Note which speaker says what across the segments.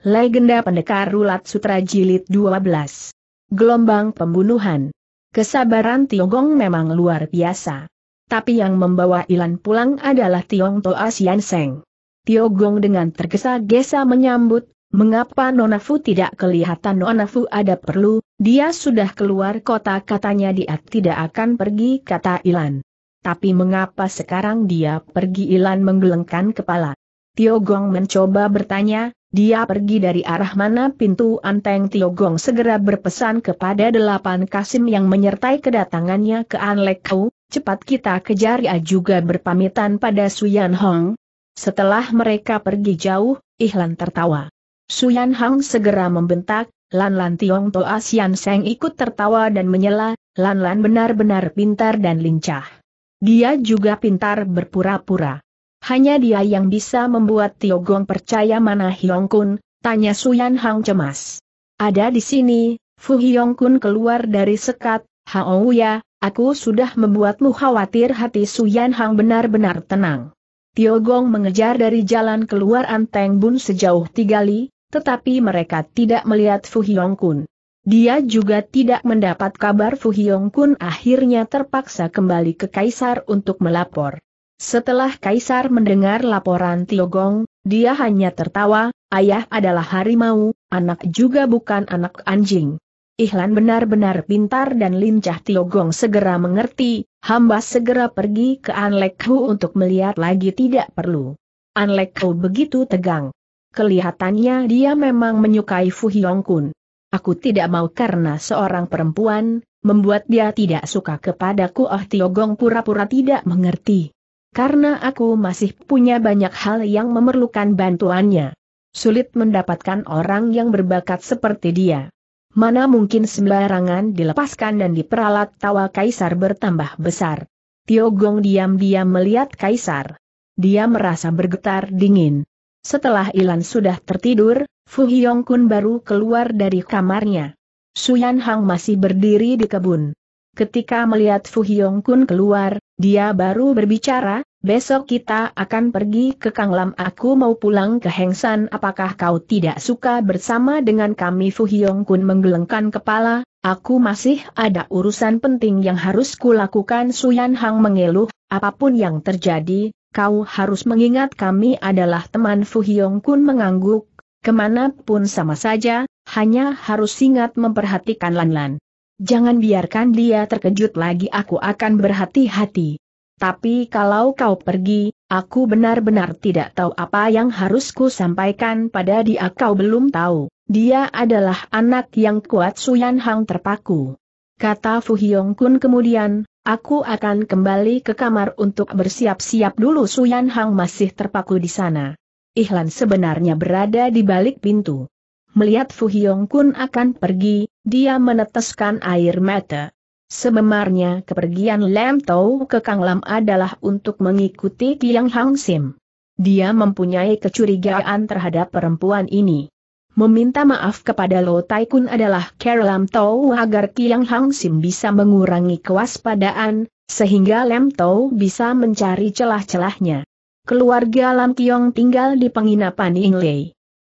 Speaker 1: Legenda Pendekar Rulat Sutra Jilid 12. Gelombang Pembunuhan. Kesabaran Tiogong memang luar biasa. Tapi yang membawa Ilan pulang adalah Tiong Toa Sian Seng. Tiogong dengan tergesa-gesa menyambut, mengapa Nonafu tidak kelihatan Nonafu ada perlu, dia sudah keluar kota katanya dia tidak akan pergi kata Ilan. Tapi mengapa sekarang dia pergi Ilan menggelengkan kepala. Tiogong mencoba bertanya, dia pergi dari arah mana pintu Anteng Tiogong segera berpesan kepada delapan Kasim yang menyertai kedatangannya ke Anlekau, cepat kita kejar ya juga berpamitan pada Suyan Hong. Setelah mereka pergi jauh, Ihlan tertawa. Suyan Hong segera membentak, Lan Lan Tiong Toa Sian Seng ikut tertawa dan menyela, Lan Lan benar-benar pintar dan lincah. Dia juga pintar berpura-pura. Hanya dia yang bisa membuat Tio Gong percaya mana Hyong Kun, tanya Suyan Hang cemas. Ada di sini, Fu Hyong Kun keluar dari sekat, Hao Ya, aku sudah membuatmu khawatir hati Suyan Hang benar-benar tenang. Tio Gong mengejar dari jalan keluar Anteng Bun sejauh tiga li, tetapi mereka tidak melihat Fu Hyong Kun. Dia juga tidak mendapat kabar Fu Hyong Kun akhirnya terpaksa kembali ke Kaisar untuk melapor. Setelah Kaisar mendengar laporan Tiogong, dia hanya tertawa, ayah adalah harimau, anak juga bukan anak anjing. Ihlan benar-benar pintar dan lincah Tiogong segera mengerti, hamba segera pergi ke Anlek untuk melihat lagi tidak perlu. Anlek begitu tegang. Kelihatannya dia memang menyukai Fu Hyong Aku tidak mau karena seorang perempuan, membuat dia tidak suka kepadaku Oh Tiogong pura-pura tidak mengerti karena aku masih punya banyak hal yang memerlukan bantuannya. Sulit mendapatkan orang yang berbakat seperti dia. Mana mungkin sembarangan dilepaskan dan diperalat tawa Kaisar bertambah besar. Tio Gong diam-diam melihat Kaisar. Dia merasa bergetar dingin. Setelah Ilan sudah tertidur, Fu Hyong Kun baru keluar dari kamarnya. Suyan Hang masih berdiri di kebun. Ketika melihat Fu Hyong Kun keluar, dia baru berbicara, besok kita akan pergi ke Kanglam aku mau pulang ke Hengsan apakah kau tidak suka bersama dengan kami Fu Hyong Kun menggelengkan kepala, aku masih ada urusan penting yang harus kulakukan Su Yan Hang mengeluh, apapun yang terjadi, kau harus mengingat kami adalah teman Fu Hyong Kun mengangguk, kemanapun sama saja, hanya harus ingat memperhatikan Lan Lan. Jangan biarkan dia terkejut lagi aku akan berhati-hati. Tapi kalau kau pergi, aku benar-benar tidak tahu apa yang harus ku sampaikan pada dia kau belum tahu. Dia adalah anak yang kuat Suyan Hang terpaku. Kata Fu Hyong Kun kemudian, aku akan kembali ke kamar untuk bersiap-siap dulu Suyan Hang masih terpaku di sana. Ihlan sebenarnya berada di balik pintu. Melihat Fu Hyong Kun akan pergi, dia meneteskan air mata. Sememarnya kepergian Lam Tau ke Kang Lam adalah untuk mengikuti Kilang Hang Sim. Dia mempunyai kecurigaan terhadap perempuan ini. Meminta maaf kepada Lo Tai Kun adalah care Lam Tau agar Kilang Hang Sim bisa mengurangi kewaspadaan, sehingga Lam Tau bisa mencari celah-celahnya. Keluarga Lam Tiong tinggal di penginapan Ing Lei.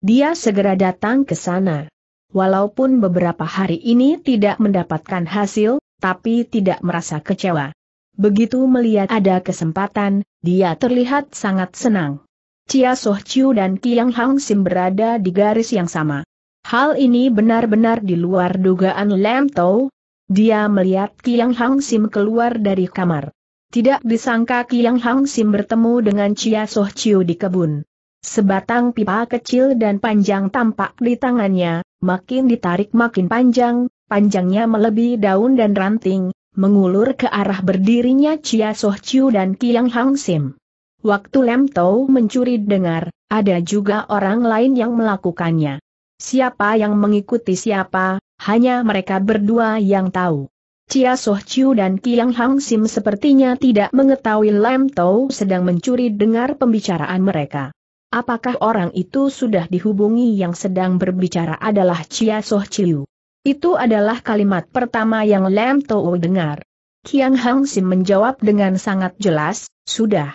Speaker 1: Dia segera datang ke sana. Walaupun beberapa hari ini tidak mendapatkan hasil, tapi tidak merasa kecewa. Begitu melihat ada kesempatan, dia terlihat sangat senang. Chia Soh Chiu dan Kiang Hang Sim berada di garis yang sama. Hal ini benar-benar di luar dugaan Lam Tau. Dia melihat Kiang Hang Sim keluar dari kamar. Tidak disangka Kiang Hang Sim bertemu dengan Chia Soh Chiu di kebun. Sebatang pipa kecil dan panjang tampak di tangannya, makin ditarik makin panjang, panjangnya melebihi daun dan ranting, mengulur ke arah berdirinya Chia Soh Chiu dan Kiang Hang Sim. Waktu Lem Tau mencuri dengar, ada juga orang lain yang melakukannya. Siapa yang mengikuti siapa, hanya mereka berdua yang tahu. Chia Soh Chiu dan Kiang Hang Sim sepertinya tidak mengetahui Lam Tau sedang mencuri dengar pembicaraan mereka. Apakah orang itu sudah dihubungi yang sedang berbicara adalah Chia Soh Chiu? Itu adalah kalimat pertama yang Lam Tou dengar. Kiang Hang Sim menjawab dengan sangat jelas, sudah.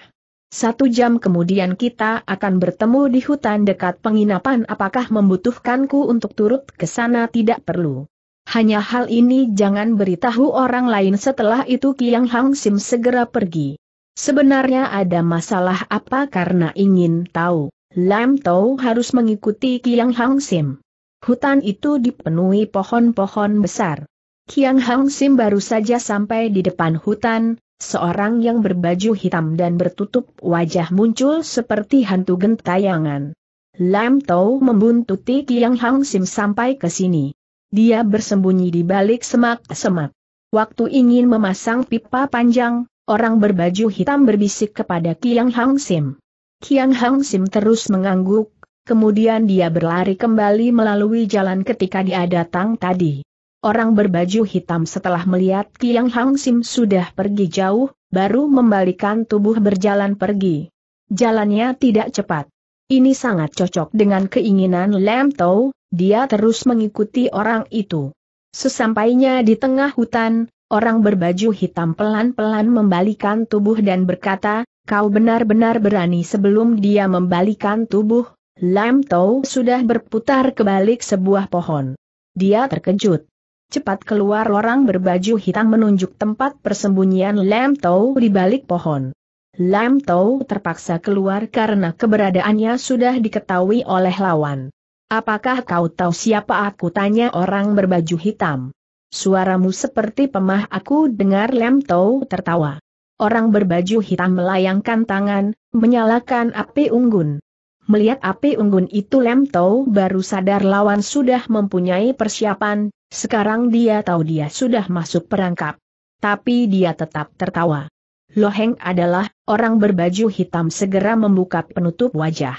Speaker 1: Satu jam kemudian kita akan bertemu di hutan dekat penginapan apakah membutuhkanku untuk turut ke sana tidak perlu. Hanya hal ini jangan beritahu orang lain setelah itu Kiang Hang Sim segera pergi. Sebenarnya ada masalah apa karena ingin tahu, Lam Tau harus mengikuti Kiang Hang Sim. Hutan itu dipenuhi pohon-pohon besar. Kiang Hang Sim baru saja sampai di depan hutan, seorang yang berbaju hitam dan bertutup wajah muncul seperti hantu gentayangan. Lam Tau membuntuti Kiang Hang Sim sampai ke sini. Dia bersembunyi di balik semak-semak. Waktu ingin memasang pipa panjang, Orang berbaju hitam berbisik kepada Kiang Hang Sim. Kiang Hang Sim terus mengangguk, kemudian dia berlari kembali melalui jalan ketika dia datang tadi. Orang berbaju hitam setelah melihat Kiang Hang Sim sudah pergi jauh, baru membalikan tubuh berjalan pergi. Jalannya tidak cepat. Ini sangat cocok dengan keinginan Lam Tau, dia terus mengikuti orang itu. Sesampainya di tengah hutan, Orang berbaju hitam pelan-pelan membalikan tubuh dan berkata, kau benar-benar berani sebelum dia membalikan tubuh, Lam Tau sudah berputar ke balik sebuah pohon. Dia terkejut. Cepat keluar orang berbaju hitam menunjuk tempat persembunyian Lam Tau di balik pohon. Lam Tau terpaksa keluar karena keberadaannya sudah diketahui oleh lawan. Apakah kau tahu siapa aku tanya orang berbaju hitam? Suaramu seperti pemah aku dengar Lem Tau tertawa. Orang berbaju hitam melayangkan tangan, menyalakan api unggun. Melihat api unggun itu Lem Tau baru sadar lawan sudah mempunyai persiapan, sekarang dia tahu dia sudah masuk perangkap. Tapi dia tetap tertawa. Loheng adalah, orang berbaju hitam segera membuka penutup wajah.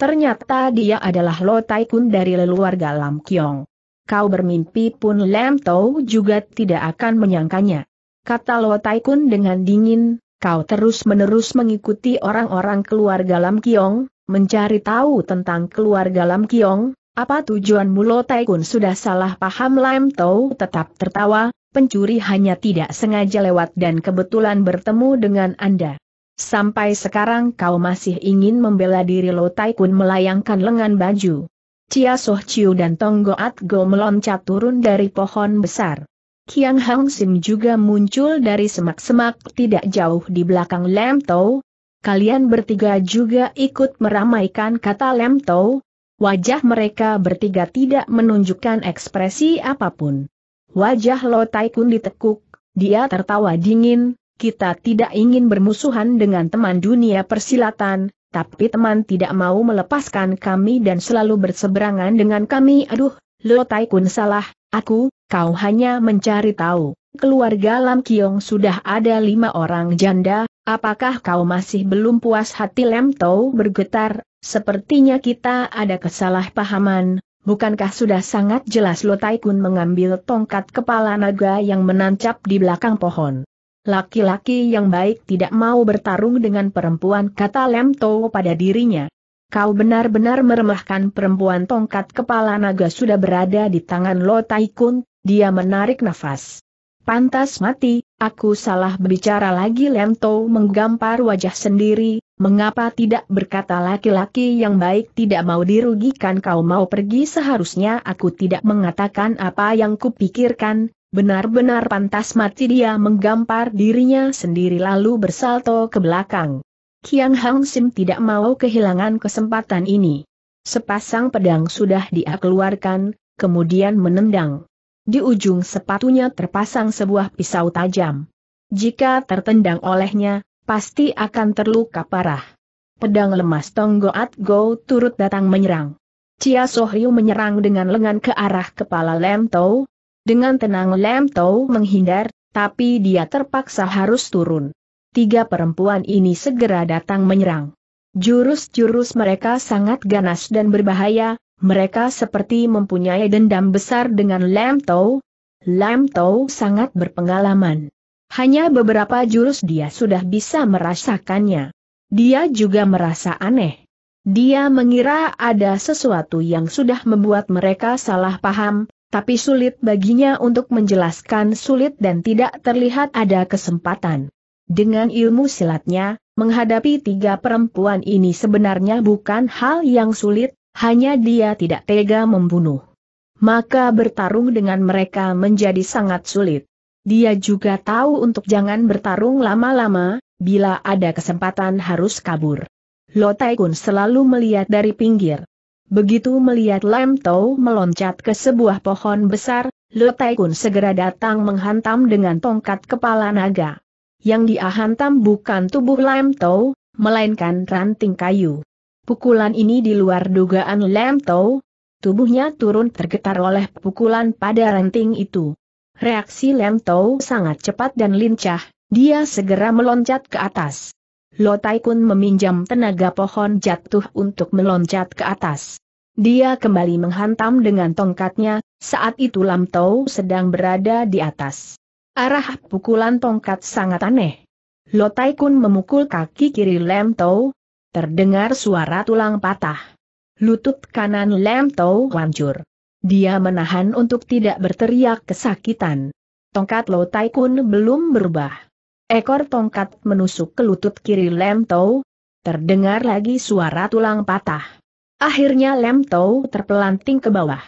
Speaker 1: Ternyata dia adalah Lo Taikun dari leluarga Lam Kiong kau bermimpi pun Lam Tau juga tidak akan menyangkanya. Kata Lo Tai Kun dengan dingin, kau terus-menerus mengikuti orang-orang keluarga Lam Kiong, mencari tahu tentang keluarga Lam Kiong, apa tujuanmu Lo Tai Kun sudah salah paham Lam Tau tetap tertawa, pencuri hanya tidak sengaja lewat dan kebetulan bertemu dengan Anda. Sampai sekarang kau masih ingin membela diri Lo Tai Kun melayangkan lengan baju. Cia Soh Chiu dan Tonggoat go meloncat turun dari pohon besar. Kiang Hang Sim juga muncul dari semak-semak tidak jauh di belakang Lem Tau. Kalian bertiga juga ikut meramaikan kata Lem Tau. Wajah mereka bertiga tidak menunjukkan ekspresi apapun. Wajah Lo Tai Kun ditekuk, dia tertawa dingin, kita tidak ingin bermusuhan dengan teman dunia persilatan, tapi teman tidak mau melepaskan kami dan selalu berseberangan dengan kami. Aduh, Lo Taikun salah, aku, kau hanya mencari tahu. Keluarga Lam Kiong sudah ada lima orang janda, apakah kau masih belum puas hati Lem Tau bergetar, sepertinya kita ada kesalahpahaman, bukankah sudah sangat jelas Lo Taikun mengambil tongkat kepala naga yang menancap di belakang pohon. Laki-laki yang baik tidak mau bertarung dengan perempuan kata Lem pada dirinya. Kau benar-benar meremahkan perempuan tongkat kepala naga sudah berada di tangan Lo Taikun. dia menarik nafas. Pantas mati, aku salah berbicara lagi Lemto menggampar wajah sendiri, mengapa tidak berkata laki-laki yang baik tidak mau dirugikan kau mau pergi seharusnya aku tidak mengatakan apa yang kupikirkan, Benar-benar pantas mati dia menggampar dirinya sendiri lalu bersalto ke belakang. Kiang Hang Sim tidak mau kehilangan kesempatan ini. Sepasang pedang sudah dia keluarkan, kemudian menendang. Di ujung sepatunya terpasang sebuah pisau tajam. Jika tertendang olehnya, pasti akan terluka parah. Pedang lemas Tonggoat Go turut datang menyerang. Cia Sohriu menyerang dengan lengan ke arah kepala Lem Tau, dengan tenang Lam Tau menghindar, tapi dia terpaksa harus turun. Tiga perempuan ini segera datang menyerang. Jurus-jurus mereka sangat ganas dan berbahaya, mereka seperti mempunyai dendam besar dengan Lam Tau. Lam Tau sangat berpengalaman. Hanya beberapa jurus dia sudah bisa merasakannya. Dia juga merasa aneh. Dia mengira ada sesuatu yang sudah membuat mereka salah paham, tapi sulit baginya untuk menjelaskan sulit dan tidak terlihat ada kesempatan. Dengan ilmu silatnya, menghadapi tiga perempuan ini sebenarnya bukan hal yang sulit, hanya dia tidak tega membunuh. Maka bertarung dengan mereka menjadi sangat sulit. Dia juga tahu untuk jangan bertarung lama-lama, bila ada kesempatan harus kabur. Lotaikun selalu melihat dari pinggir. Begitu melihat Lam Tau meloncat ke sebuah pohon besar, Le Tai Kun segera datang menghantam dengan tongkat kepala naga. Yang dia hantam bukan tubuh Lam Tau, melainkan ranting kayu. Pukulan ini di luar dugaan Lam Tau, tubuhnya turun tergetar oleh pukulan pada ranting itu. Reaksi Lam Tau sangat cepat dan lincah, dia segera meloncat ke atas. Lo Taikun meminjam tenaga pohon jatuh untuk meloncat ke atas. Dia kembali menghantam dengan tongkatnya, saat itu Lam Tau sedang berada di atas. Arah pukulan tongkat sangat aneh. Lo Taikun memukul kaki kiri Lam Tau. Terdengar suara tulang patah. Lutut kanan Lam Tau hancur. Dia menahan untuk tidak berteriak kesakitan. Tongkat Lo Taikun belum berubah. Ekor tongkat menusuk ke lutut kiri Lem Tau. Terdengar lagi suara tulang patah. Akhirnya Lem Tau terpelanting ke bawah.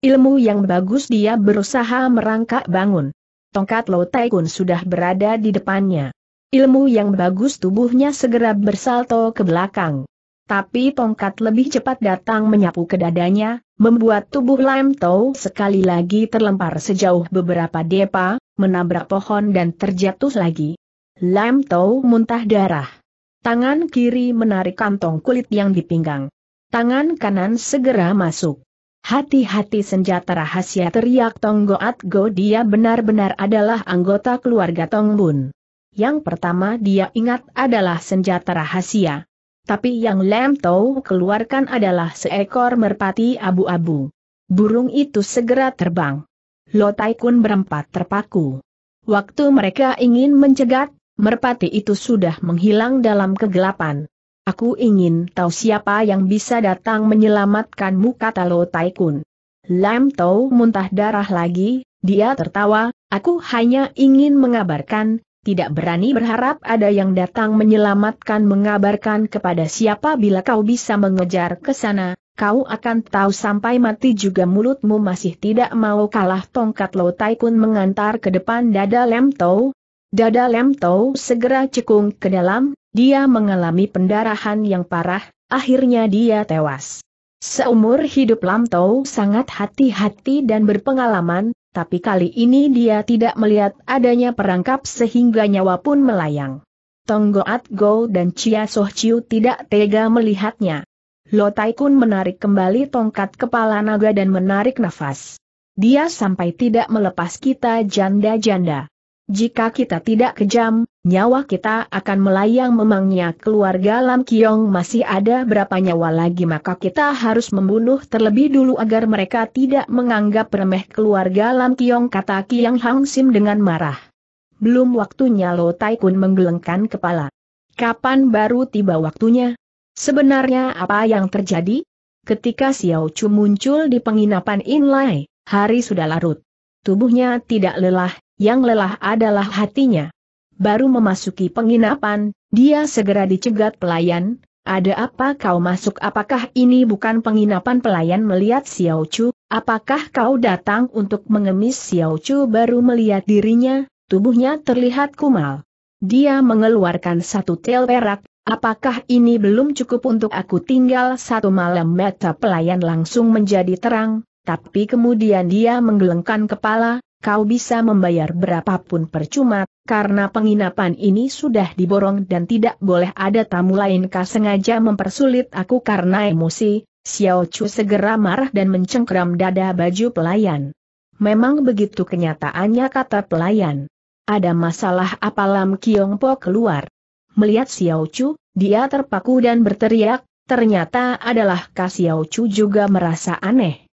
Speaker 1: Ilmu yang bagus dia berusaha merangkak bangun. Tongkat Lo Tai sudah berada di depannya. Ilmu yang bagus tubuhnya segera bersalto ke belakang. Tapi tongkat lebih cepat datang menyapu ke dadanya, membuat tubuh Lam Tau sekali lagi terlempar sejauh beberapa depa, menabrak pohon dan terjatuh lagi. Lam Tau muntah darah. Tangan kiri menarik kantong kulit yang dipinggang. Tangan kanan segera masuk. Hati-hati senjata rahasia teriak Tong Goat Go dia benar-benar adalah anggota keluarga Tong Bun. Yang pertama dia ingat adalah senjata rahasia. Tapi yang Lam Tau keluarkan adalah seekor merpati abu-abu. Burung itu segera terbang. Lo Kun berempat terpaku. Waktu mereka ingin mencegat, merpati itu sudah menghilang dalam kegelapan. Aku ingin tahu siapa yang bisa datang menyelamatkanmu kata Lo Taikun. Lam Tau muntah darah lagi, dia tertawa, aku hanya ingin mengabarkan, tidak berani berharap ada yang datang menyelamatkan mengabarkan kepada siapa bila kau bisa mengejar ke sana, kau akan tahu sampai mati juga mulutmu masih tidak mau kalah tongkat Lo Taikun mengantar ke depan dada Lam Tau, Dada Tau segera cekung ke dalam, dia mengalami pendarahan yang parah, akhirnya dia tewas. Seumur hidup Lam Tau sangat hati-hati dan berpengalaman, tapi kali ini dia tidak melihat adanya perangkap sehingga nyawa pun melayang. Tonggoat Go dan Chia Soh Chiu tidak tega melihatnya. Lo Kun menarik kembali tongkat kepala naga dan menarik nafas. Dia sampai tidak melepas kita janda-janda. Jika kita tidak kejam, nyawa kita akan melayang memangnya keluarga Lam Kiong masih ada berapa nyawa lagi maka kita harus membunuh terlebih dulu agar mereka tidak menganggap remeh keluarga Lam Kiong kata Kiang Hang Sim dengan marah. Belum waktunya Lo Tai Kun menggelengkan kepala. Kapan baru tiba waktunya? Sebenarnya apa yang terjadi? Ketika Xiao Chu muncul di penginapan Inlay, hari sudah larut. Tubuhnya tidak lelah, yang lelah adalah hatinya. Baru memasuki penginapan, dia segera dicegat pelayan, ada apa kau masuk apakah ini bukan penginapan pelayan melihat Xiao Chu, apakah kau datang untuk mengemis Xiao Chu baru melihat dirinya, tubuhnya terlihat kumal. Dia mengeluarkan satu tel perak, apakah ini belum cukup untuk aku tinggal satu malam mata pelayan langsung menjadi terang, tapi kemudian dia menggelengkan kepala, kau bisa membayar berapapun percuma, karena penginapan ini sudah diborong dan tidak boleh ada tamu lain kau sengaja mempersulit aku karena emosi, Xiao Chu segera marah dan mencengkram dada baju pelayan. Memang begitu kenyataannya kata pelayan. Ada masalah apa Lam Kiong Po keluar. Melihat Xiao Chu, dia terpaku dan berteriak, ternyata adalah Xiao Chu juga merasa aneh.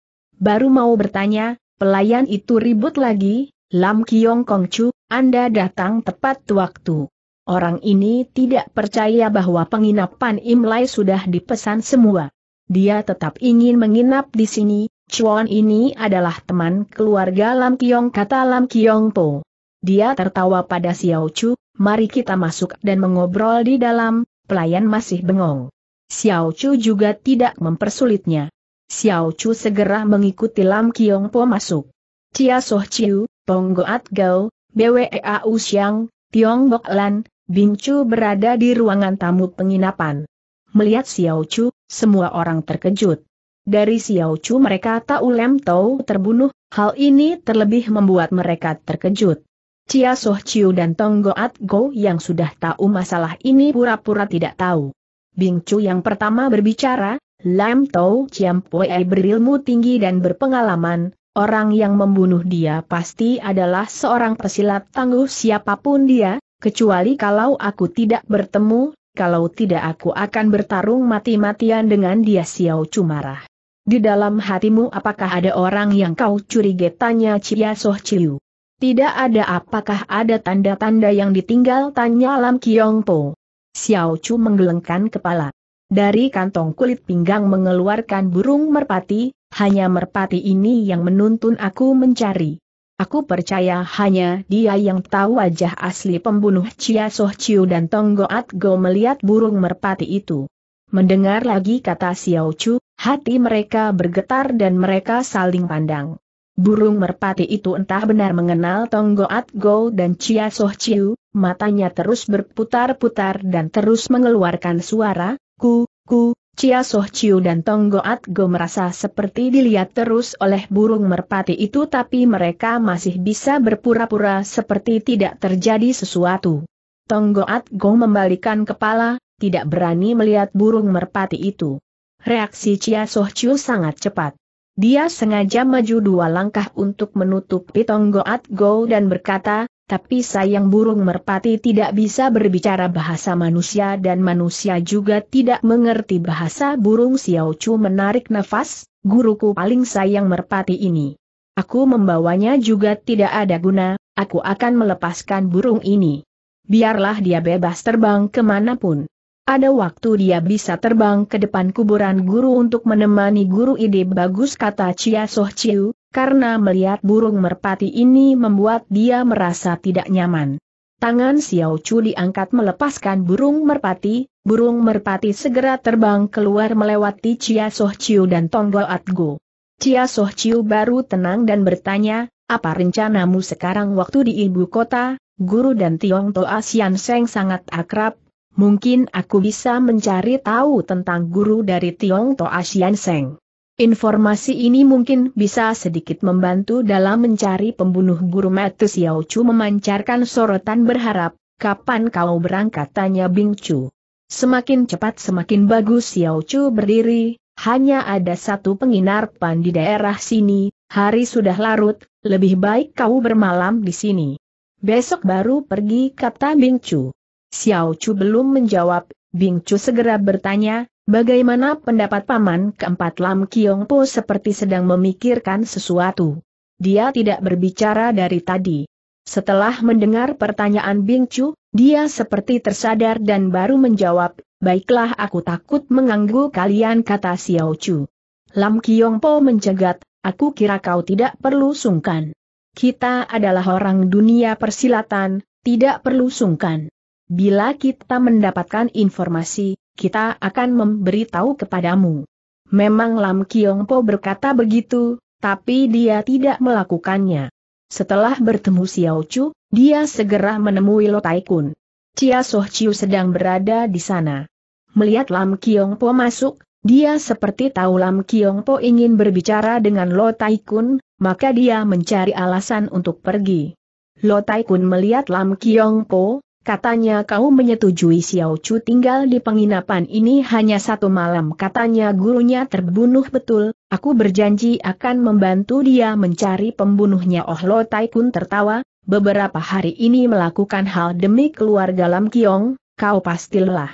Speaker 1: Baru mau bertanya, Pelayan itu ribut lagi, Lam Kiong Kong Chu, Anda datang tepat waktu. Orang ini tidak percaya bahwa penginapan Imlai sudah dipesan semua. Dia tetap ingin menginap di sini, Chuan ini adalah teman keluarga Lam Kiong kata Lam Kiong Po. Dia tertawa pada Xiao Chu, mari kita masuk dan mengobrol di dalam, pelayan masih bengong. Xiao Chu juga tidak mempersulitnya. Xiao Chu segera mengikuti Lam Kiong Po masuk. Cia Soh Chiu, Pong Goat Gao, BWEA Usiang, Tiong Bok Lan, Bin Chu berada di ruangan tamu penginapan. Melihat Xiao Chu, semua orang terkejut. Dari Xiao Chu mereka tahu Lam Tau terbunuh, hal ini terlebih membuat mereka terkejut. Cia Soh Chiu dan Tong Goat Go yang sudah tahu masalah ini pura-pura tidak tahu. Bing Chu yang pertama berbicara, Lam Tau Chiam Pue berilmu tinggi dan berpengalaman, orang yang membunuh dia pasti adalah seorang pesilat tangguh siapapun dia, kecuali kalau aku tidak bertemu, kalau tidak aku akan bertarung mati-matian dengan dia Xiao Cumarah. Di dalam hatimu apakah ada orang yang kau curiga tanya Cia Soh Chiu? Tidak ada apakah ada tanda-tanda yang ditinggal tanya Lam Kiong Po. Xiao Chu menggelengkan kepala dari kantong kulit pinggang mengeluarkan burung merpati, hanya merpati ini yang menuntun aku mencari. Aku percaya hanya dia yang tahu wajah asli pembunuh Chia Soh Chiu dan Tong Goat Go melihat burung merpati itu. Mendengar lagi kata Xiao Chu, hati mereka bergetar dan mereka saling pandang. Burung merpati itu entah benar mengenal Tong Goat Go dan Chia Soh Chiu, matanya terus berputar-putar dan terus mengeluarkan suara, ku, ku, Cia Soh Chiu dan Tong Goat Go merasa seperti dilihat terus oleh burung merpati itu tapi mereka masih bisa berpura-pura seperti tidak terjadi sesuatu. Tong Goat Go membalikan kepala, tidak berani melihat burung merpati itu. Reaksi Cia Soh Chiu sangat cepat. Dia sengaja maju dua langkah untuk menutupi Goat Go dan berkata, tapi sayang burung merpati tidak bisa berbicara bahasa manusia dan manusia juga tidak mengerti bahasa burung Xiao Chu menarik nafas, guruku paling sayang merpati ini. Aku membawanya juga tidak ada guna, aku akan melepaskan burung ini. Biarlah dia bebas terbang kemanapun. Ada waktu dia bisa terbang ke depan kuburan guru untuk menemani guru ide bagus kata Chia Soh Chiu, karena melihat burung merpati ini membuat dia merasa tidak nyaman. Tangan Xiao Chu diangkat melepaskan burung merpati, burung merpati segera terbang keluar melewati Chia Soh Chiu dan Tonggo Atgo. Chia Soh Chiu baru tenang dan bertanya, apa rencanamu sekarang waktu di ibu kota, guru dan Tiong Toa Sian Seng sangat akrab, mungkin aku bisa mencari tahu tentang guru dari Tiong Toa Sian Seng. Informasi ini mungkin bisa sedikit membantu dalam mencari pembunuh guru Matu Xiao Chu memancarkan sorotan berharap, kapan kau berangkat tanya Bing Chu. Semakin cepat semakin bagus Xiao Chu berdiri, hanya ada satu penginapan di daerah sini, hari sudah larut, lebih baik kau bermalam di sini. Besok baru pergi kata Bing Chu. Xiao Chu belum menjawab, Bing Chu segera bertanya, Bagaimana pendapat paman keempat Lam Kiong Po seperti sedang memikirkan sesuatu? Dia tidak berbicara dari tadi. Setelah mendengar pertanyaan Bing Chu, dia seperti tersadar dan baru menjawab, Baiklah aku takut mengganggu kalian kata Xiao Chu. Lam Kiong Po mencegat, aku kira kau tidak perlu sungkan. Kita adalah orang dunia persilatan, tidak perlu sungkan. Bila kita mendapatkan informasi, kita akan memberitahu kepadamu. Memang Lam Kiong Po berkata begitu, tapi dia tidak melakukannya. Setelah bertemu Xiao Chu, dia segera menemui Lo Tai Kun. Chia Soh Chiu sedang berada di sana. Melihat Lam Kiong Po masuk, dia seperti tahu Lam Kiong Po ingin berbicara dengan Lo Tai Kun, maka dia mencari alasan untuk pergi. Lo Tai Kun melihat Lam Kiong Po, Katanya kau menyetujui Xiao Chu tinggal di penginapan ini hanya satu malam katanya gurunya terbunuh betul, aku berjanji akan membantu dia mencari pembunuhnya Oh Lo Tai Kun tertawa, beberapa hari ini melakukan hal demi keluarga Lam Kiong, kau pastilah.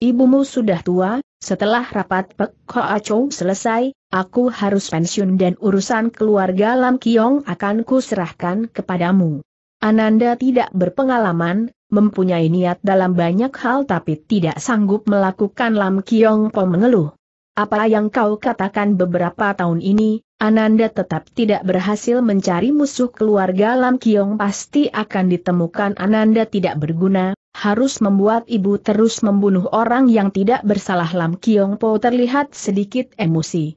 Speaker 1: Ibumu sudah tua, setelah rapat Pek A Chow selesai, aku harus pensiun dan urusan keluarga Lam Kiong akan kuserahkan kepadamu. Ananda tidak berpengalaman, mempunyai niat dalam banyak hal tapi tidak sanggup melakukan Lam Kiong Po mengeluh. Apa yang kau katakan beberapa tahun ini, Ananda tetap tidak berhasil mencari musuh keluarga Lam Kiong pasti akan ditemukan Ananda tidak berguna, harus membuat ibu terus membunuh orang yang tidak bersalah Lam Kiong Po terlihat sedikit emosi.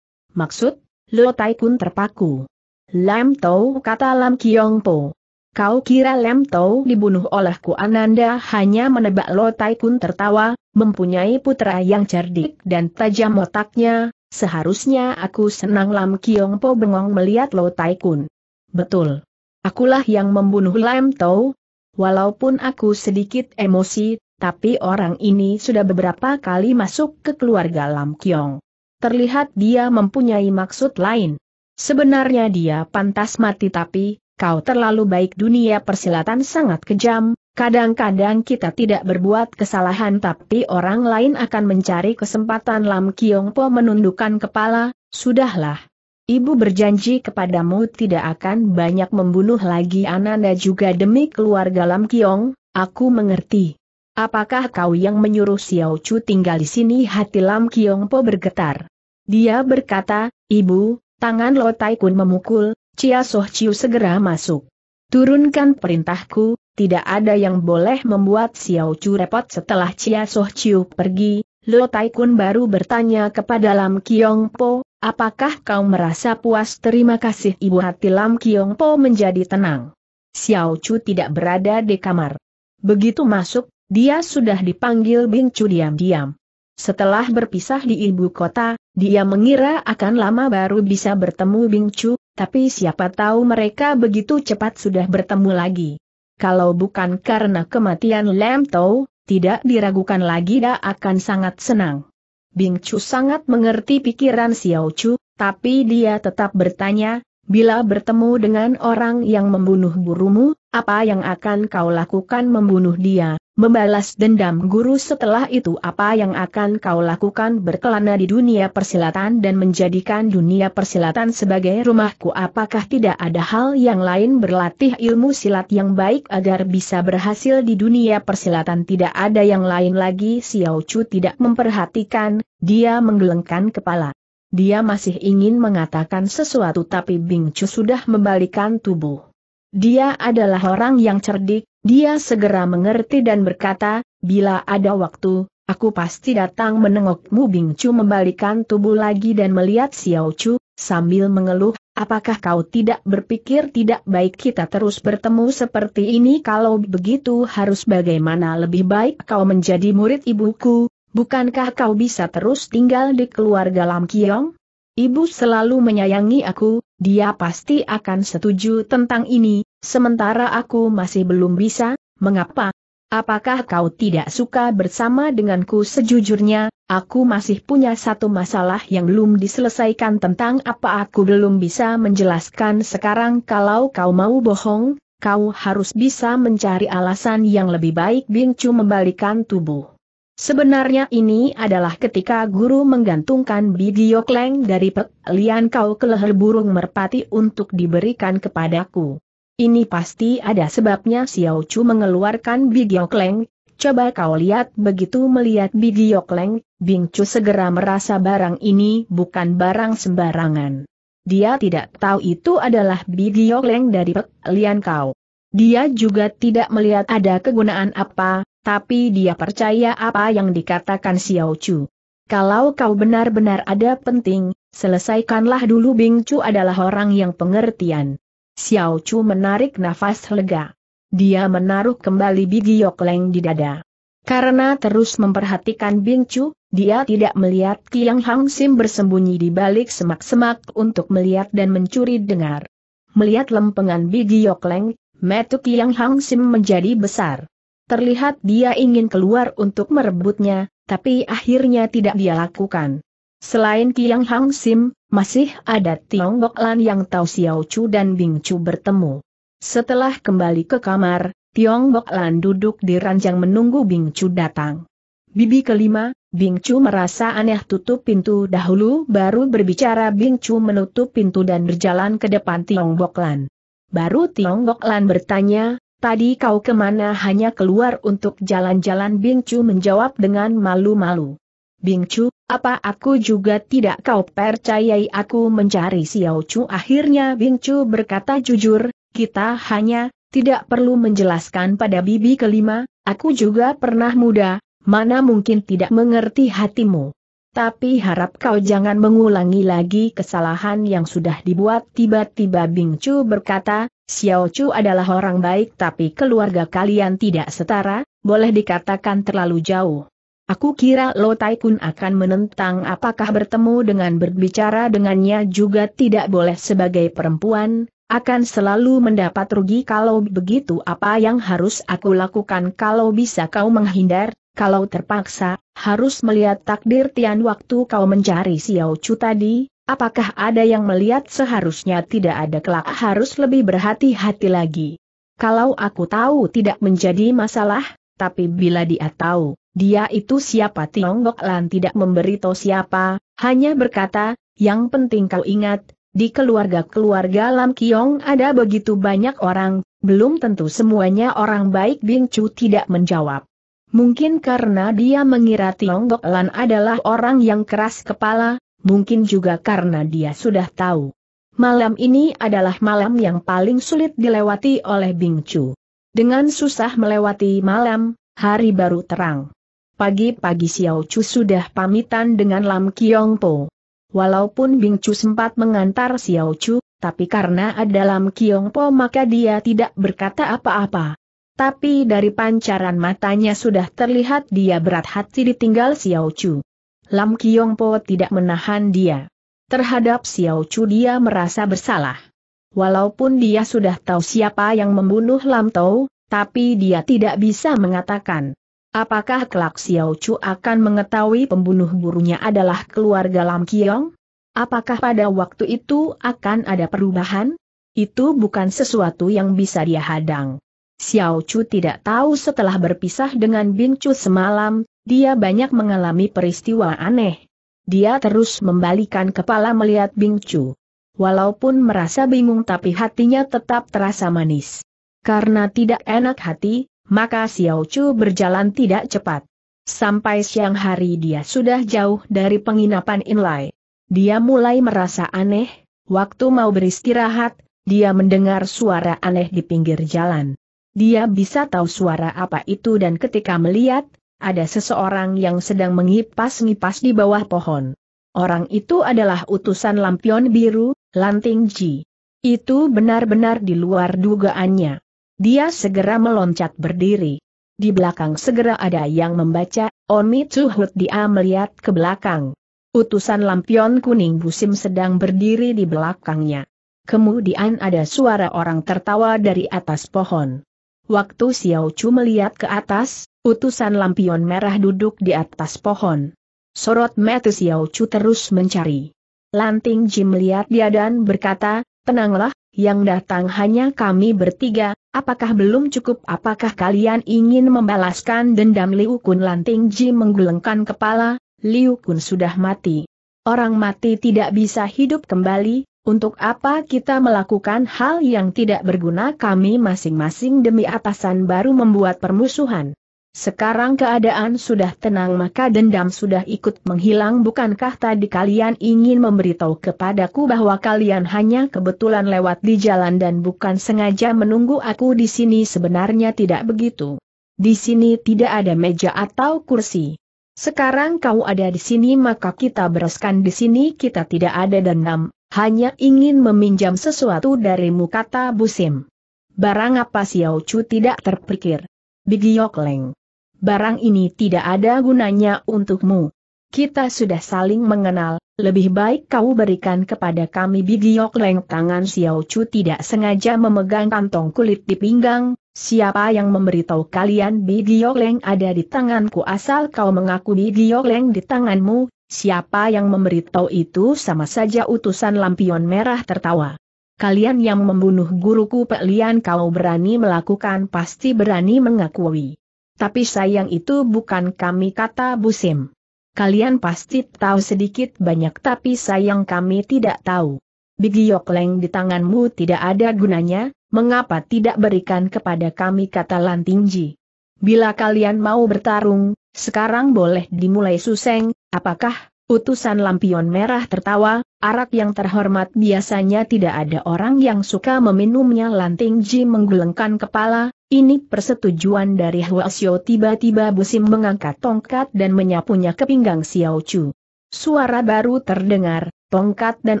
Speaker 1: Maksud, Lo Tai Kun terpaku. Lam Tau kata Lam Kiong Po. Kau kira Lem Tau dibunuh olehku Ananda hanya menebak Lo Tai Kun tertawa, mempunyai putra yang cerdik dan tajam otaknya, seharusnya aku senang Lam Kiong Po bengong melihat Lo Tai Kun. Betul. Akulah yang membunuh Lem Tau. Walaupun aku sedikit emosi, tapi orang ini sudah beberapa kali masuk ke keluarga Lam Kiong. Terlihat dia mempunyai maksud lain. Sebenarnya dia pantas mati tapi, kau terlalu baik dunia persilatan sangat kejam, kadang-kadang kita tidak berbuat kesalahan tapi orang lain akan mencari kesempatan Lam Kiong Po menundukkan kepala, sudahlah. Ibu berjanji kepadamu tidak akan banyak membunuh lagi Ananda juga demi keluarga Lam Kiong, aku mengerti. Apakah kau yang menyuruh Xiao Chu tinggal di sini? Hati Lam Kiong Po bergetar. Dia berkata, Ibu, tangan Lo Kun memukul, Cia Soh Ciu segera masuk. Turunkan perintahku, tidak ada yang boleh membuat Xiao Chu repot setelah Cia Soh Ciu pergi, Lo Tai Kun baru bertanya kepada Lam Kiong Po, apakah kau merasa puas terima kasih ibu hati Lam Kiong Po menjadi tenang. Xiao Chu tidak berada di kamar. Begitu masuk, dia sudah dipanggil Bing Chu diam-diam. Setelah berpisah di ibu kota, dia mengira akan lama baru bisa bertemu Bing Chu, tapi siapa tahu mereka begitu cepat sudah bertemu lagi. Kalau bukan karena kematian Lam Tau, tidak diragukan lagi dia akan sangat senang. Bing Chu sangat mengerti pikiran Xiao Chu, tapi dia tetap bertanya, bila bertemu dengan orang yang membunuh gurumu, apa yang akan kau lakukan membunuh dia? Membalas dendam guru setelah itu apa yang akan kau lakukan berkelana di dunia persilatan dan menjadikan dunia persilatan sebagai rumahku apakah tidak ada hal yang lain berlatih ilmu silat yang baik agar bisa berhasil di dunia persilatan tidak ada yang lain lagi Xiao Chu tidak memperhatikan, dia menggelengkan kepala. Dia masih ingin mengatakan sesuatu tapi Bing Chu sudah membalikan tubuh. Dia adalah orang yang cerdik, dia segera mengerti dan berkata, bila ada waktu, aku pasti datang menengokmu Bing Chu membalikan tubuh lagi dan melihat Xiao Chu, sambil mengeluh, apakah kau tidak berpikir tidak baik kita terus bertemu seperti ini kalau begitu harus bagaimana lebih baik kau menjadi murid ibuku, bukankah kau bisa terus tinggal di keluarga Lam Kiong? Ibu selalu menyayangi aku, dia pasti akan setuju tentang ini, Sementara aku masih belum bisa, mengapa? Apakah kau tidak suka bersama denganku sejujurnya, aku masih punya satu masalah yang belum diselesaikan tentang apa aku belum bisa menjelaskan sekarang kalau kau mau bohong, kau harus bisa mencari alasan yang lebih baik bincu membalikan tubuh. Sebenarnya ini adalah ketika guru menggantungkan Bidio leng dari pelian Kau ke leher burung merpati untuk diberikan kepadaku. Ini pasti ada sebabnya Xiao Chu mengeluarkan yok leng. coba kau lihat begitu melihat yok leng, Bing Chu segera merasa barang ini bukan barang sembarangan. Dia tidak tahu itu adalah yok leng dari Pek Lian Kau. Dia juga tidak melihat ada kegunaan apa, tapi dia percaya apa yang dikatakan Xiao Chu. Kalau kau benar-benar ada penting, selesaikanlah dulu Bing Chu adalah orang yang pengertian. Xiao Chu menarik nafas lega. Dia menaruh kembali biji yokleng di dada. Karena terus memperhatikan Bing Chu, dia tidak melihat Kiang Hang Sim bersembunyi di balik semak-semak untuk melihat dan mencuri dengar. Melihat lempengan biji yokleng, metu Kiang Hang Sim menjadi besar. Terlihat dia ingin keluar untuk merebutnya, tapi akhirnya tidak dia lakukan. Selain Kiang Hang Sim, masih ada Tiong Lan yang tahu Xiao Chu dan Bing Chu bertemu. Setelah kembali ke kamar, Tiong Lan duduk di ranjang menunggu Bing Chu datang. Bibi kelima, Bing Chu merasa aneh tutup pintu dahulu baru berbicara Bing Chu menutup pintu dan berjalan ke depan Tiong Lan. Baru Tiong Lan bertanya, tadi kau kemana hanya keluar untuk jalan-jalan Bing Chu menjawab dengan malu-malu. Bing Chu, apa aku juga tidak kau percayai aku mencari Xiao Chu? Akhirnya Bing Chu berkata jujur, kita hanya, tidak perlu menjelaskan pada bibi kelima, aku juga pernah muda, mana mungkin tidak mengerti hatimu. Tapi harap kau jangan mengulangi lagi kesalahan yang sudah dibuat tiba-tiba Bing Chu berkata, Xiao Chu adalah orang baik tapi keluarga kalian tidak setara, boleh dikatakan terlalu jauh. Aku kira Lo Taikun akan menentang apakah bertemu dengan berbicara dengannya juga tidak boleh sebagai perempuan, akan selalu mendapat rugi kalau begitu apa yang harus aku lakukan kalau bisa kau menghindar, kalau terpaksa, harus melihat takdir Tian waktu kau mencari Xiao Chu tadi, apakah ada yang melihat seharusnya tidak ada kelak harus lebih berhati-hati lagi. Kalau aku tahu tidak menjadi masalah, tapi bila dia tahu, dia itu siapa Tiongkok Lan tidak memberi tahu siapa, hanya berkata, yang penting kau ingat, di keluarga-keluarga Lam Kiong ada begitu banyak orang, belum tentu semuanya orang baik Bing Chu tidak menjawab. Mungkin karena dia mengira Tiongkok Lan adalah orang yang keras kepala, mungkin juga karena dia sudah tahu. Malam ini adalah malam yang paling sulit dilewati oleh Bing Chu. Dengan susah melewati malam, hari baru terang. Pagi-pagi Xiao Chu sudah pamitan dengan Lam Kiong Po. Walaupun Bing Chu sempat mengantar Xiao Chu, tapi karena ada Lam Kiong Po maka dia tidak berkata apa-apa. Tapi dari pancaran matanya sudah terlihat dia berat hati ditinggal Xiao Chu. Lam Kiong Po tidak menahan dia. Terhadap Xiao Chu dia merasa bersalah. Walaupun dia sudah tahu siapa yang membunuh Lam Tau, tapi dia tidak bisa mengatakan. Apakah kelak Xiao Chu akan mengetahui pembunuh gurunya adalah keluarga Lam Kiong? Apakah pada waktu itu akan ada perubahan? Itu bukan sesuatu yang bisa dia hadang. Xiao Chu tidak tahu setelah berpisah dengan Bin Chu semalam, dia banyak mengalami peristiwa aneh. Dia terus membalikan kepala melihat Bing Chu. Walaupun merasa bingung tapi hatinya tetap terasa manis. Karena tidak enak hati, maka Xiao Chu berjalan tidak cepat. Sampai siang hari dia sudah jauh dari penginapan Inlay. Dia mulai merasa aneh, waktu mau beristirahat, dia mendengar suara aneh di pinggir jalan. Dia bisa tahu suara apa itu dan ketika melihat, ada seseorang yang sedang mengipas-ngipas di bawah pohon. Orang itu adalah utusan lampion biru, Lanting Ji. Itu benar-benar di luar dugaannya. Dia segera meloncat berdiri. Di belakang segera ada yang membaca, Oni Tsuhut dia melihat ke belakang. Utusan lampion kuning busim sedang berdiri di belakangnya. Kemudian ada suara orang tertawa dari atas pohon. Waktu Xiao Chu melihat ke atas, utusan lampion merah duduk di atas pohon. Sorot mata Xiao Chu terus mencari. Lanting Jim melihat dia dan berkata, tenanglah, yang datang hanya kami bertiga, apakah belum cukup apakah kalian ingin membalaskan dendam Liu Kun Lanting Ji menggelengkan kepala, Liu Kun sudah mati. Orang mati tidak bisa hidup kembali, untuk apa kita melakukan hal yang tidak berguna kami masing-masing demi atasan baru membuat permusuhan? Sekarang keadaan sudah tenang maka dendam sudah ikut menghilang bukankah tadi kalian ingin memberitahu kepadaku bahwa kalian hanya kebetulan lewat di jalan dan bukan sengaja menunggu aku di sini sebenarnya tidak begitu. Di sini tidak ada meja atau kursi. Sekarang kau ada di sini maka kita bereskan di sini kita tidak ada dendam, hanya ingin meminjam sesuatu darimu kata Busim. Barang apa Xiao Chu tidak terpikir. Bigiok Leng. Barang ini tidak ada gunanya untukmu. Kita sudah saling mengenal, lebih baik kau berikan kepada kami Bigiok Leng tangan Xiao Chu tidak sengaja memegang kantong kulit di pinggang, siapa yang memberitahu kalian Bigiok Leng ada di tanganku asal kau mengaku Bigiok Leng di tanganmu, siapa yang memberitahu itu sama saja utusan lampion merah tertawa kalian yang membunuh guruku Pek Lian kau berani melakukan pasti berani mengakui. Tapi sayang itu bukan kami kata Busim. Kalian pasti tahu sedikit banyak tapi sayang kami tidak tahu. Bigi Yokleng di tanganmu tidak ada gunanya, mengapa tidak berikan kepada kami kata Lantingji. Bila kalian mau bertarung, sekarang boleh dimulai Suseng, apakah Utusan lampion merah tertawa, arak yang terhormat biasanya tidak ada orang yang suka meminumnya Lanting Ji menggelengkan kepala, ini persetujuan dari Huasio tiba-tiba busim mengangkat tongkat dan menyapunya ke pinggang Xiao Chu. Suara baru terdengar, tongkat dan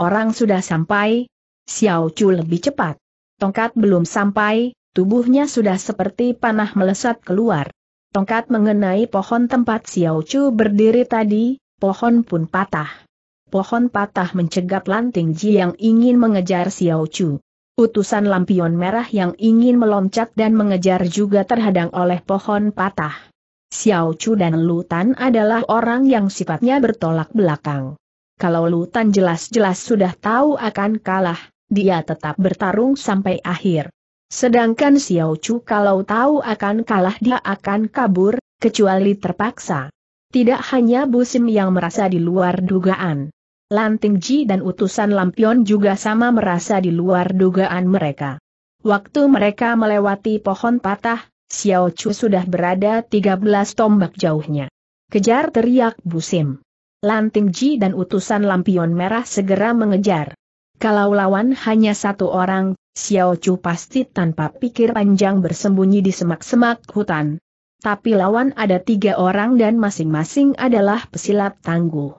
Speaker 1: orang sudah sampai. Xiao Chu lebih cepat. Tongkat belum sampai, tubuhnya sudah seperti panah melesat keluar. Tongkat mengenai pohon tempat Xiao Chu berdiri tadi, pohon pun patah. Pohon patah mencegat Lanting Ji yang ingin mengejar Xiao Chu. Utusan lampion merah yang ingin meloncat dan mengejar juga terhadang oleh pohon patah. Xiao Chu dan Lutan adalah orang yang sifatnya bertolak belakang. Kalau Lutan jelas-jelas sudah tahu akan kalah, dia tetap bertarung sampai akhir. Sedangkan Xiao Chu kalau tahu akan kalah dia akan kabur, kecuali terpaksa. Tidak hanya Busim yang merasa di luar dugaan. Lanting Ji dan utusan Lampion juga sama merasa di luar dugaan mereka. Waktu mereka melewati pohon patah, Xiao Chu sudah berada 13 tombak jauhnya. Kejar teriak Busim. Lanting Ji dan utusan Lampion Merah segera mengejar. Kalau lawan hanya satu orang, Xiao Chu pasti tanpa pikir panjang bersembunyi di semak-semak hutan, tapi lawan ada tiga orang dan masing-masing adalah pesilat tangguh.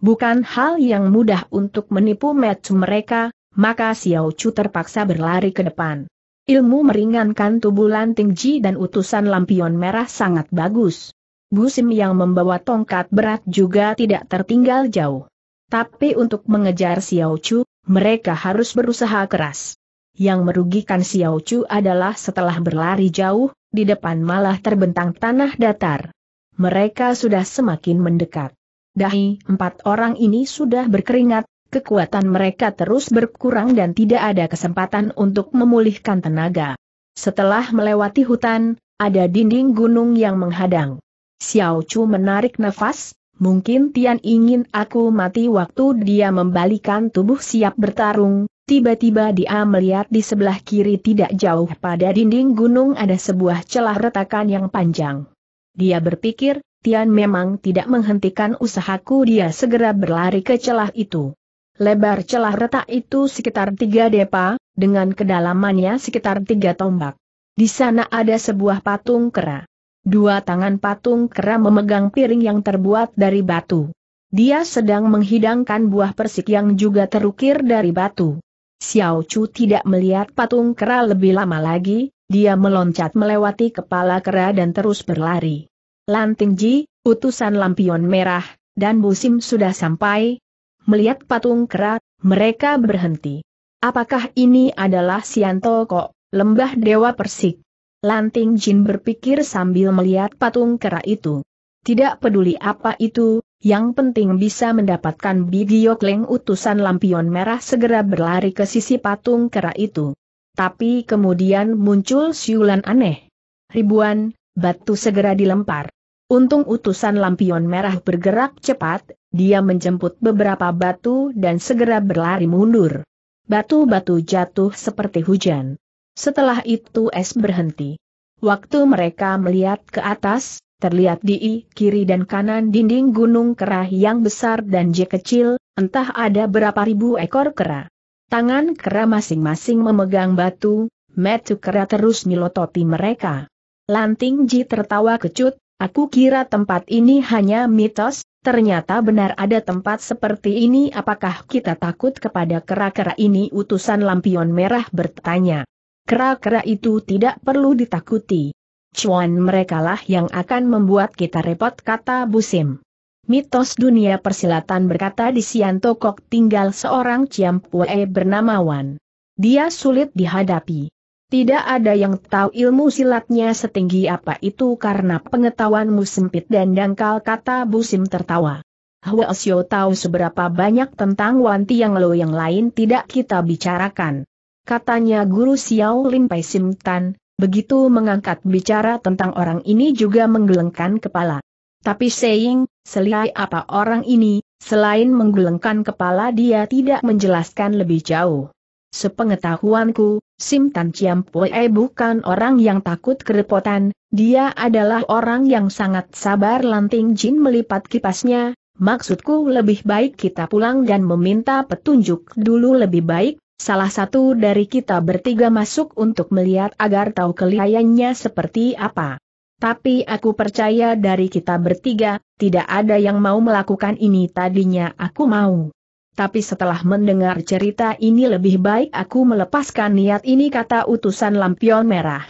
Speaker 1: Bukan hal yang mudah untuk menipu metu mereka, maka Xiao Chu terpaksa berlari ke depan. Ilmu meringankan tubuh Lanting Ji dan utusan lampion merah sangat bagus. Busim yang membawa tongkat berat juga tidak tertinggal jauh. Tapi untuk mengejar Xiao Chu, mereka harus berusaha keras. Yang merugikan Xiao Chu adalah setelah berlari jauh, di depan malah terbentang tanah datar. Mereka sudah semakin mendekat. Dahi empat orang ini sudah berkeringat, kekuatan mereka terus berkurang dan tidak ada kesempatan untuk memulihkan tenaga. Setelah melewati hutan, ada dinding gunung yang menghadang. Xiao Chu menarik nafas, mungkin Tian ingin aku mati waktu dia membalikan tubuh siap bertarung, Tiba-tiba dia melihat di sebelah kiri tidak jauh pada dinding gunung ada sebuah celah retakan yang panjang. Dia berpikir, Tian memang tidak menghentikan usahaku dia segera berlari ke celah itu. Lebar celah retak itu sekitar tiga depa, dengan kedalamannya sekitar tiga tombak. Di sana ada sebuah patung kera. Dua tangan patung kera memegang piring yang terbuat dari batu. Dia sedang menghidangkan buah persik yang juga terukir dari batu. Xiao Chu tidak melihat patung kera lebih lama lagi, dia meloncat melewati kepala kera dan terus berlari. Lanting Ji, utusan lampion merah, dan Busim sudah sampai. Melihat patung kera, mereka berhenti. Apakah ini adalah Sianto Kok, lembah dewa Persik? Lanting Jin berpikir sambil melihat patung kera itu. Tidak peduli apa itu, yang penting bisa mendapatkan Yokleng utusan lampion merah segera berlari ke sisi patung kera itu. Tapi kemudian muncul siulan aneh. Ribuan, batu segera dilempar. Untung utusan lampion merah bergerak cepat, dia menjemput beberapa batu dan segera berlari mundur. Batu-batu jatuh seperti hujan. Setelah itu es berhenti. Waktu mereka melihat ke atas, terlihat di kiri dan kanan dinding gunung kerah yang besar dan je kecil, entah ada berapa ribu ekor kera. Tangan kera masing-masing memegang batu, metu kera terus nyelototi mereka. Lanting Ji tertawa kecut, aku kira tempat ini hanya mitos, ternyata benar ada tempat seperti ini apakah kita takut kepada kera-kera ini utusan lampion merah bertanya. Kera-kera itu tidak perlu ditakuti. Cuan mereka lah yang akan membuat kita repot kata Busim. Mitos dunia persilatan berkata di Siantokok tinggal seorang Ciampue bernama Wan. Dia sulit dihadapi. Tidak ada yang tahu ilmu silatnya setinggi apa itu karena pengetahuanmu sempit dan dangkal kata Busim tertawa. Hwasyo tahu seberapa banyak tentang Wanti yang lo yang lain tidak kita bicarakan. Katanya guru Xiao Lim Pai Tan begitu mengangkat bicara tentang orang ini juga menggelengkan kepala. Tapi saying, selai apa orang ini, selain menggelengkan kepala dia tidak menjelaskan lebih jauh. Sepengetahuanku, Sim Tan Chiam Pue bukan orang yang takut kerepotan, dia adalah orang yang sangat sabar lanting Jin melipat kipasnya, maksudku lebih baik kita pulang dan meminta petunjuk dulu lebih baik, Salah satu dari kita bertiga masuk untuk melihat agar tahu kelihayannya seperti apa. Tapi aku percaya dari kita bertiga, tidak ada yang mau melakukan ini tadinya aku mau. Tapi setelah mendengar cerita ini lebih baik aku melepaskan niat ini kata utusan lampion merah.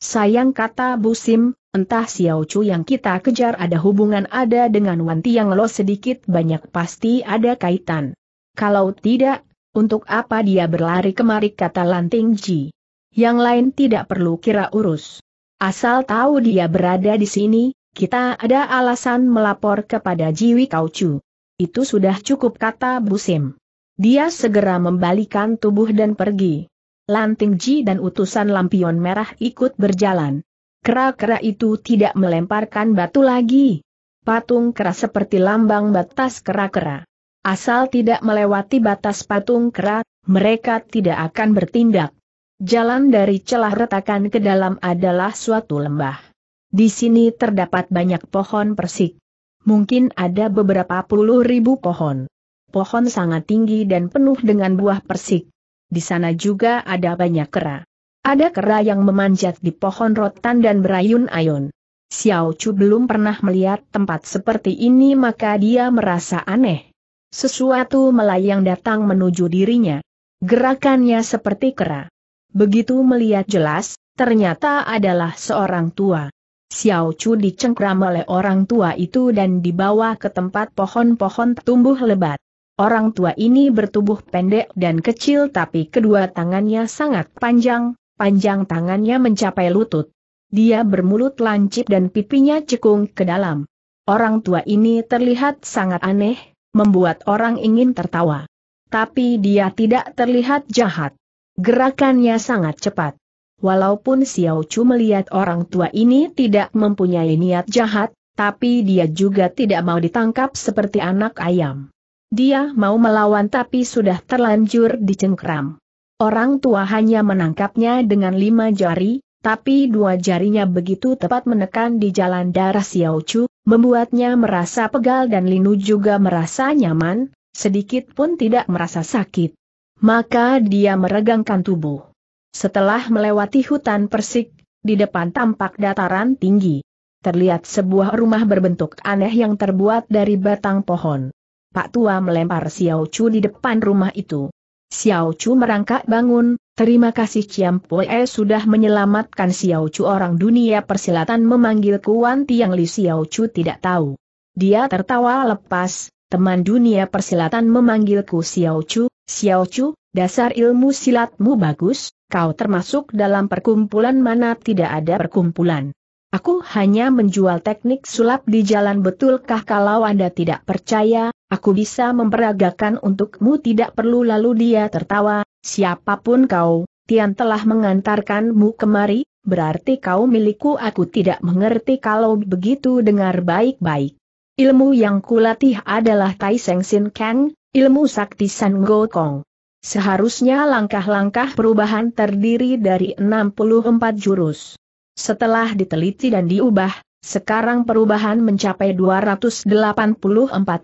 Speaker 1: Sayang kata Busim, entah Xiao Chu yang kita kejar ada hubungan ada dengan Wanti yang lo sedikit banyak pasti ada kaitan. Kalau tidak, untuk apa dia berlari kemari kata Lanting Ji. Yang lain tidak perlu kira urus. Asal tahu dia berada di sini, kita ada alasan melapor kepada Jiwi Kaucu. Itu sudah cukup kata Busim. Dia segera membalikan tubuh dan pergi. Lanting Ji dan utusan lampion merah ikut berjalan. Kera-kera itu tidak melemparkan batu lagi. Patung kera seperti lambang batas kera-kera. Asal tidak melewati batas patung kera, mereka tidak akan bertindak. Jalan dari celah retakan ke dalam adalah suatu lembah. Di sini terdapat banyak pohon persik. Mungkin ada beberapa puluh ribu pohon. Pohon sangat tinggi dan penuh dengan buah persik. Di sana juga ada banyak kera. Ada kera yang memanjat di pohon rotan dan berayun-ayun. Xiao Chu belum pernah melihat tempat seperti ini maka dia merasa aneh sesuatu melayang datang menuju dirinya. Gerakannya seperti kera. Begitu melihat jelas, ternyata adalah seorang tua. Xiao Chu dicengkram oleh orang tua itu dan dibawa ke tempat pohon-pohon tumbuh lebat. Orang tua ini bertubuh pendek dan kecil tapi kedua tangannya sangat panjang, panjang tangannya mencapai lutut. Dia bermulut lancip dan pipinya cekung ke dalam. Orang tua ini terlihat sangat aneh, membuat orang ingin tertawa. Tapi dia tidak terlihat jahat. Gerakannya sangat cepat. Walaupun Xiao Chu melihat orang tua ini tidak mempunyai niat jahat, tapi dia juga tidak mau ditangkap seperti anak ayam. Dia mau melawan tapi sudah terlanjur dicengkram. Orang tua hanya menangkapnya dengan lima jari, tapi dua jarinya begitu tepat menekan di jalan darah Xiao Chu, membuatnya merasa pegal dan Linu juga merasa nyaman, sedikit pun tidak merasa sakit. Maka dia meregangkan tubuh. Setelah melewati hutan persik, di depan tampak dataran tinggi. Terlihat sebuah rumah berbentuk aneh yang terbuat dari batang pohon. Pak Tua melempar Xiao Chu di depan rumah itu. Xiao Chu merangkak bangun, Terima kasih Chiam Pue sudah menyelamatkan Xiao Chu orang dunia persilatan memanggil Kuan Tiang Li Xiao Chu tidak tahu. Dia tertawa lepas, teman dunia persilatan memanggilku Xiao Chu, Xiao Chu, dasar ilmu silatmu bagus, kau termasuk dalam perkumpulan mana tidak ada perkumpulan. Aku hanya menjual teknik sulap di jalan betulkah kalau Anda tidak percaya, Aku bisa memperagakan untukmu tidak perlu lalu dia tertawa, siapapun kau, Tian telah mengantarkanmu kemari, berarti kau milikku aku tidak mengerti kalau begitu dengar baik-baik. Ilmu yang kulatih adalah Tai Seng Sin Kang, ilmu sakti San Go Kong. Seharusnya langkah-langkah perubahan terdiri dari 64 jurus. Setelah diteliti dan diubah, sekarang perubahan mencapai 284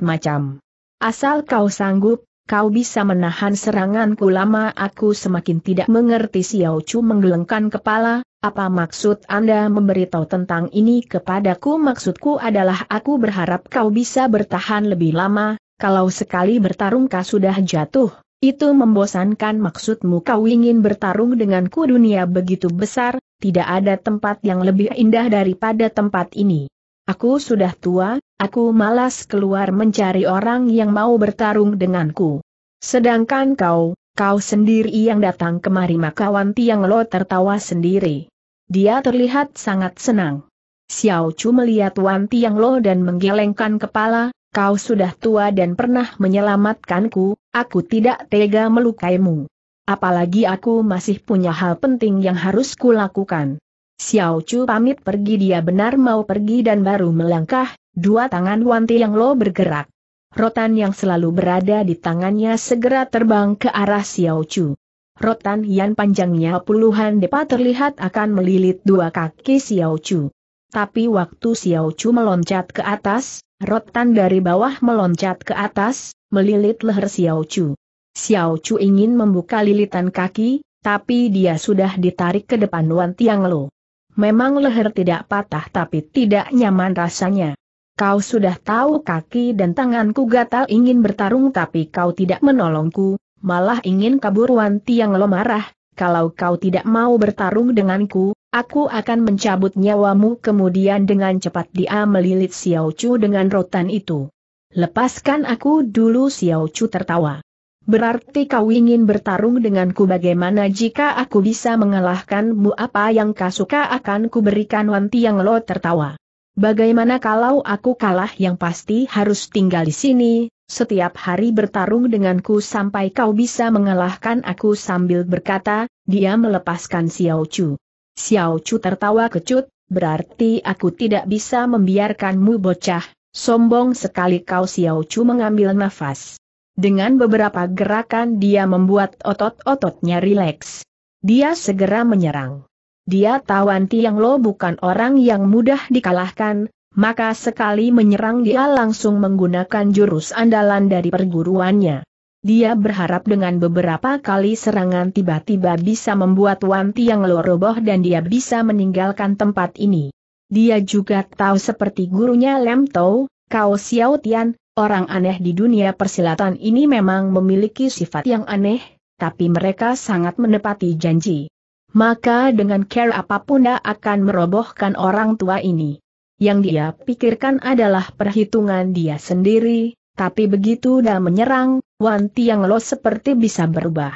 Speaker 1: macam. Asal kau sanggup, kau bisa menahan seranganku lama aku semakin tidak mengerti Xiao Chu menggelengkan kepala, apa maksud Anda memberitahu tentang ini kepadaku maksudku adalah aku berharap kau bisa bertahan lebih lama, kalau sekali bertarung kau sudah jatuh, itu membosankan maksudmu kau ingin bertarung denganku dunia begitu besar, tidak ada tempat yang lebih indah daripada tempat ini. Aku sudah tua, aku malas keluar mencari orang yang mau bertarung denganku. Sedangkan kau, kau sendiri yang datang kemari makawan Tiang Lo tertawa sendiri. Dia terlihat sangat senang. Xiao Chu melihat Wan Tiang Lo dan menggelengkan kepala, kau sudah tua dan pernah menyelamatkanku, aku tidak tega melukaimu. Apalagi aku masih punya hal penting yang harus kulakukan. Xiao Chu pamit pergi dia benar mau pergi dan baru melangkah, dua tangan Wanti yang lo bergerak. Rotan yang selalu berada di tangannya segera terbang ke arah Xiao Chu. Rotan yang panjangnya puluhan depa terlihat akan melilit dua kaki Xiao Chu. Tapi waktu Xiao Chu meloncat ke atas, Rotan dari bawah meloncat ke atas, melilit leher Xiao Chu. Xiao Chu ingin membuka lilitan kaki, tapi dia sudah ditarik ke depan Wan Tiang Lo. Memang leher tidak patah tapi tidak nyaman rasanya. Kau sudah tahu kaki dan tanganku gatal ingin bertarung tapi kau tidak menolongku, malah ingin kabur Wan Tiang Lo marah, kalau kau tidak mau bertarung denganku, Aku akan mencabut nyawamu kemudian dengan cepat dia melilit Xiao Chu dengan rotan itu. Lepaskan aku dulu Xiao Chu tertawa. Berarti kau ingin bertarung denganku bagaimana jika aku bisa mengalahkanmu apa yang kau suka akan kuberikan wanti yang lo tertawa. Bagaimana kalau aku kalah yang pasti harus tinggal di sini, setiap hari bertarung denganku sampai kau bisa mengalahkan aku sambil berkata, dia melepaskan Xiao Chu. Xiao Chu tertawa kecut, berarti aku tidak bisa membiarkanmu bocah, sombong sekali kau Xiao Chu mengambil nafas. Dengan beberapa gerakan dia membuat otot-ototnya rileks. Dia segera menyerang. Dia anti yang Lo bukan orang yang mudah dikalahkan, maka sekali menyerang dia langsung menggunakan jurus andalan dari perguruannya. Dia berharap dengan beberapa kali serangan tiba-tiba bisa membuat Wan Tiang Lo roboh dan dia bisa meninggalkan tempat ini. Dia juga tahu seperti gurunya Lem Tau, Kao Xiao Tian, orang aneh di dunia persilatan ini memang memiliki sifat yang aneh, tapi mereka sangat menepati janji. Maka dengan care apapun dia akan merobohkan orang tua ini. Yang dia pikirkan adalah perhitungan dia sendiri, tapi begitu dah menyerang, Wan Tiang Lo seperti bisa berubah.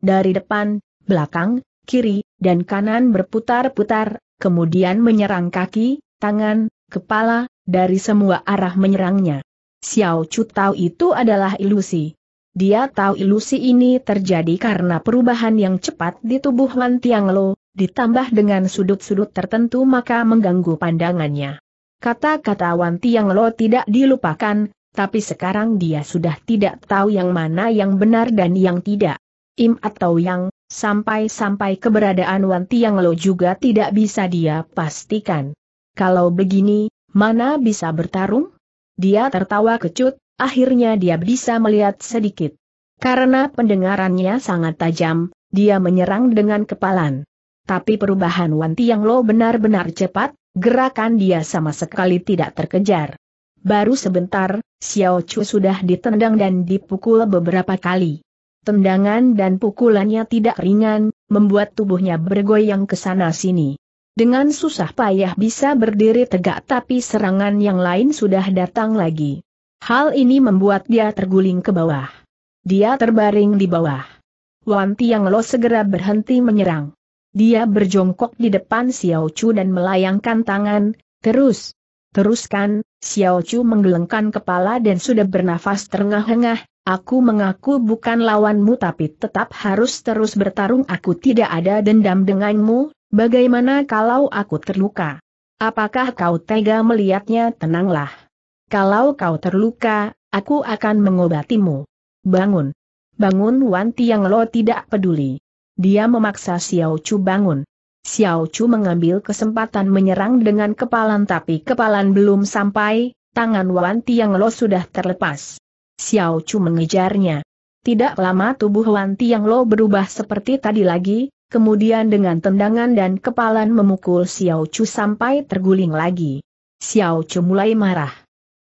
Speaker 1: Dari depan, belakang, kiri, dan kanan berputar-putar, kemudian menyerang kaki, tangan, kepala, dari semua arah menyerangnya. Xiao Chu tahu itu adalah ilusi. Dia tahu ilusi ini terjadi karena perubahan yang cepat di tubuh Wan Tiang Lo, ditambah dengan sudut-sudut tertentu maka mengganggu pandangannya. Kata-kata Wan Tiang Lo tidak dilupakan, tapi sekarang dia sudah tidak tahu yang mana yang benar dan yang tidak. Im atau yang, sampai-sampai keberadaan Wan Tiang Lo juga tidak bisa dia pastikan. Kalau begini, mana bisa bertarung? Dia tertawa kecut, akhirnya dia bisa melihat sedikit. Karena pendengarannya sangat tajam, dia menyerang dengan kepalan. Tapi perubahan Wan Tiang Lo benar-benar cepat, gerakan dia sama sekali tidak terkejar. Baru sebentar, Xiao Chu sudah ditendang dan dipukul beberapa kali. Tendangan dan pukulannya tidak ringan, membuat tubuhnya bergoyang ke sana-sini. Dengan susah payah bisa berdiri tegak tapi serangan yang lain sudah datang lagi. Hal ini membuat dia terguling ke bawah. Dia terbaring di bawah. Wan Tiang Lo segera berhenti menyerang. Dia berjongkok di depan Xiao Chu dan melayangkan tangan, terus, Teruskan, Xiao Chu menggelengkan kepala dan sudah bernafas terengah-engah, aku mengaku bukan lawanmu tapi tetap harus terus bertarung aku tidak ada dendam denganmu, bagaimana kalau aku terluka? Apakah kau tega melihatnya tenanglah. Kalau kau terluka, aku akan mengobatimu. Bangun. Bangun Wan Tiang Lo tidak peduli. Dia memaksa Xiao Chu bangun. Xiao Chu mengambil kesempatan menyerang dengan kepalan tapi kepalan belum sampai, tangan Wan Tiang Lo sudah terlepas. Xiao Chu mengejarnya. Tidak lama tubuh Wan Tiang Lo berubah seperti tadi lagi, kemudian dengan tendangan dan kepalan memukul Xiao Chu sampai terguling lagi. Xiao Chu mulai marah.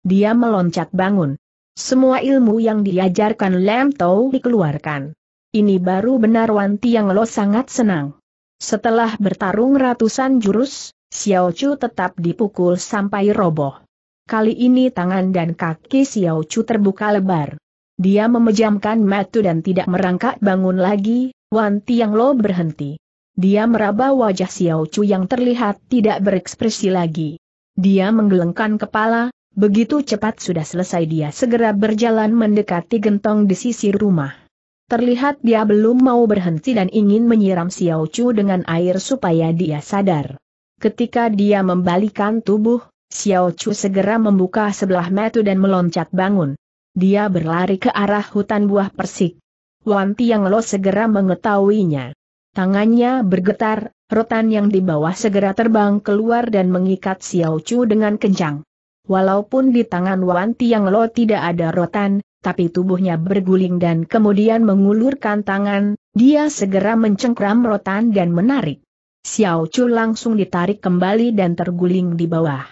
Speaker 1: Dia meloncat bangun. Semua ilmu yang diajarkan Lam Tau dikeluarkan. Ini baru benar Wan Tiang Lo sangat senang. Setelah bertarung ratusan jurus, Xiao Chu tetap dipukul sampai roboh. Kali ini tangan dan kaki Xiao Chu terbuka lebar. Dia memejamkan mata dan tidak merangkak bangun lagi, Wan Tiang Lo berhenti. Dia meraba wajah Xiao Chu yang terlihat tidak berekspresi lagi. Dia menggelengkan kepala, begitu cepat sudah selesai dia segera berjalan mendekati gentong di sisi rumah. Terlihat dia belum mau berhenti dan ingin menyiram Xiao Chu dengan air supaya dia sadar. Ketika dia membalikan tubuh, Xiao Chu segera membuka sebelah mata dan meloncat bangun. Dia berlari ke arah hutan buah persik. Wan Tiang Lo segera mengetahuinya. Tangannya bergetar, rotan yang di bawah segera terbang keluar dan mengikat Xiao Chu dengan kencang. Walaupun di tangan Wan Tiang Lo tidak ada rotan, tapi tubuhnya berguling dan kemudian mengulurkan tangan, dia segera mencengkram rotan dan menarik. Xiao Chu langsung ditarik kembali dan terguling di bawah.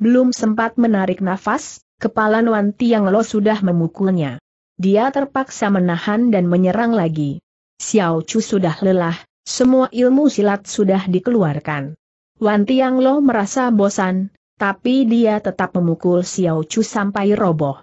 Speaker 1: Belum sempat menarik nafas, kepala Nuan Tiang Lo sudah memukulnya. Dia terpaksa menahan dan menyerang lagi. Xiao Chu sudah lelah, semua ilmu silat sudah dikeluarkan. Wan Tiang Lo merasa bosan, tapi dia tetap memukul Xiao Chu sampai roboh.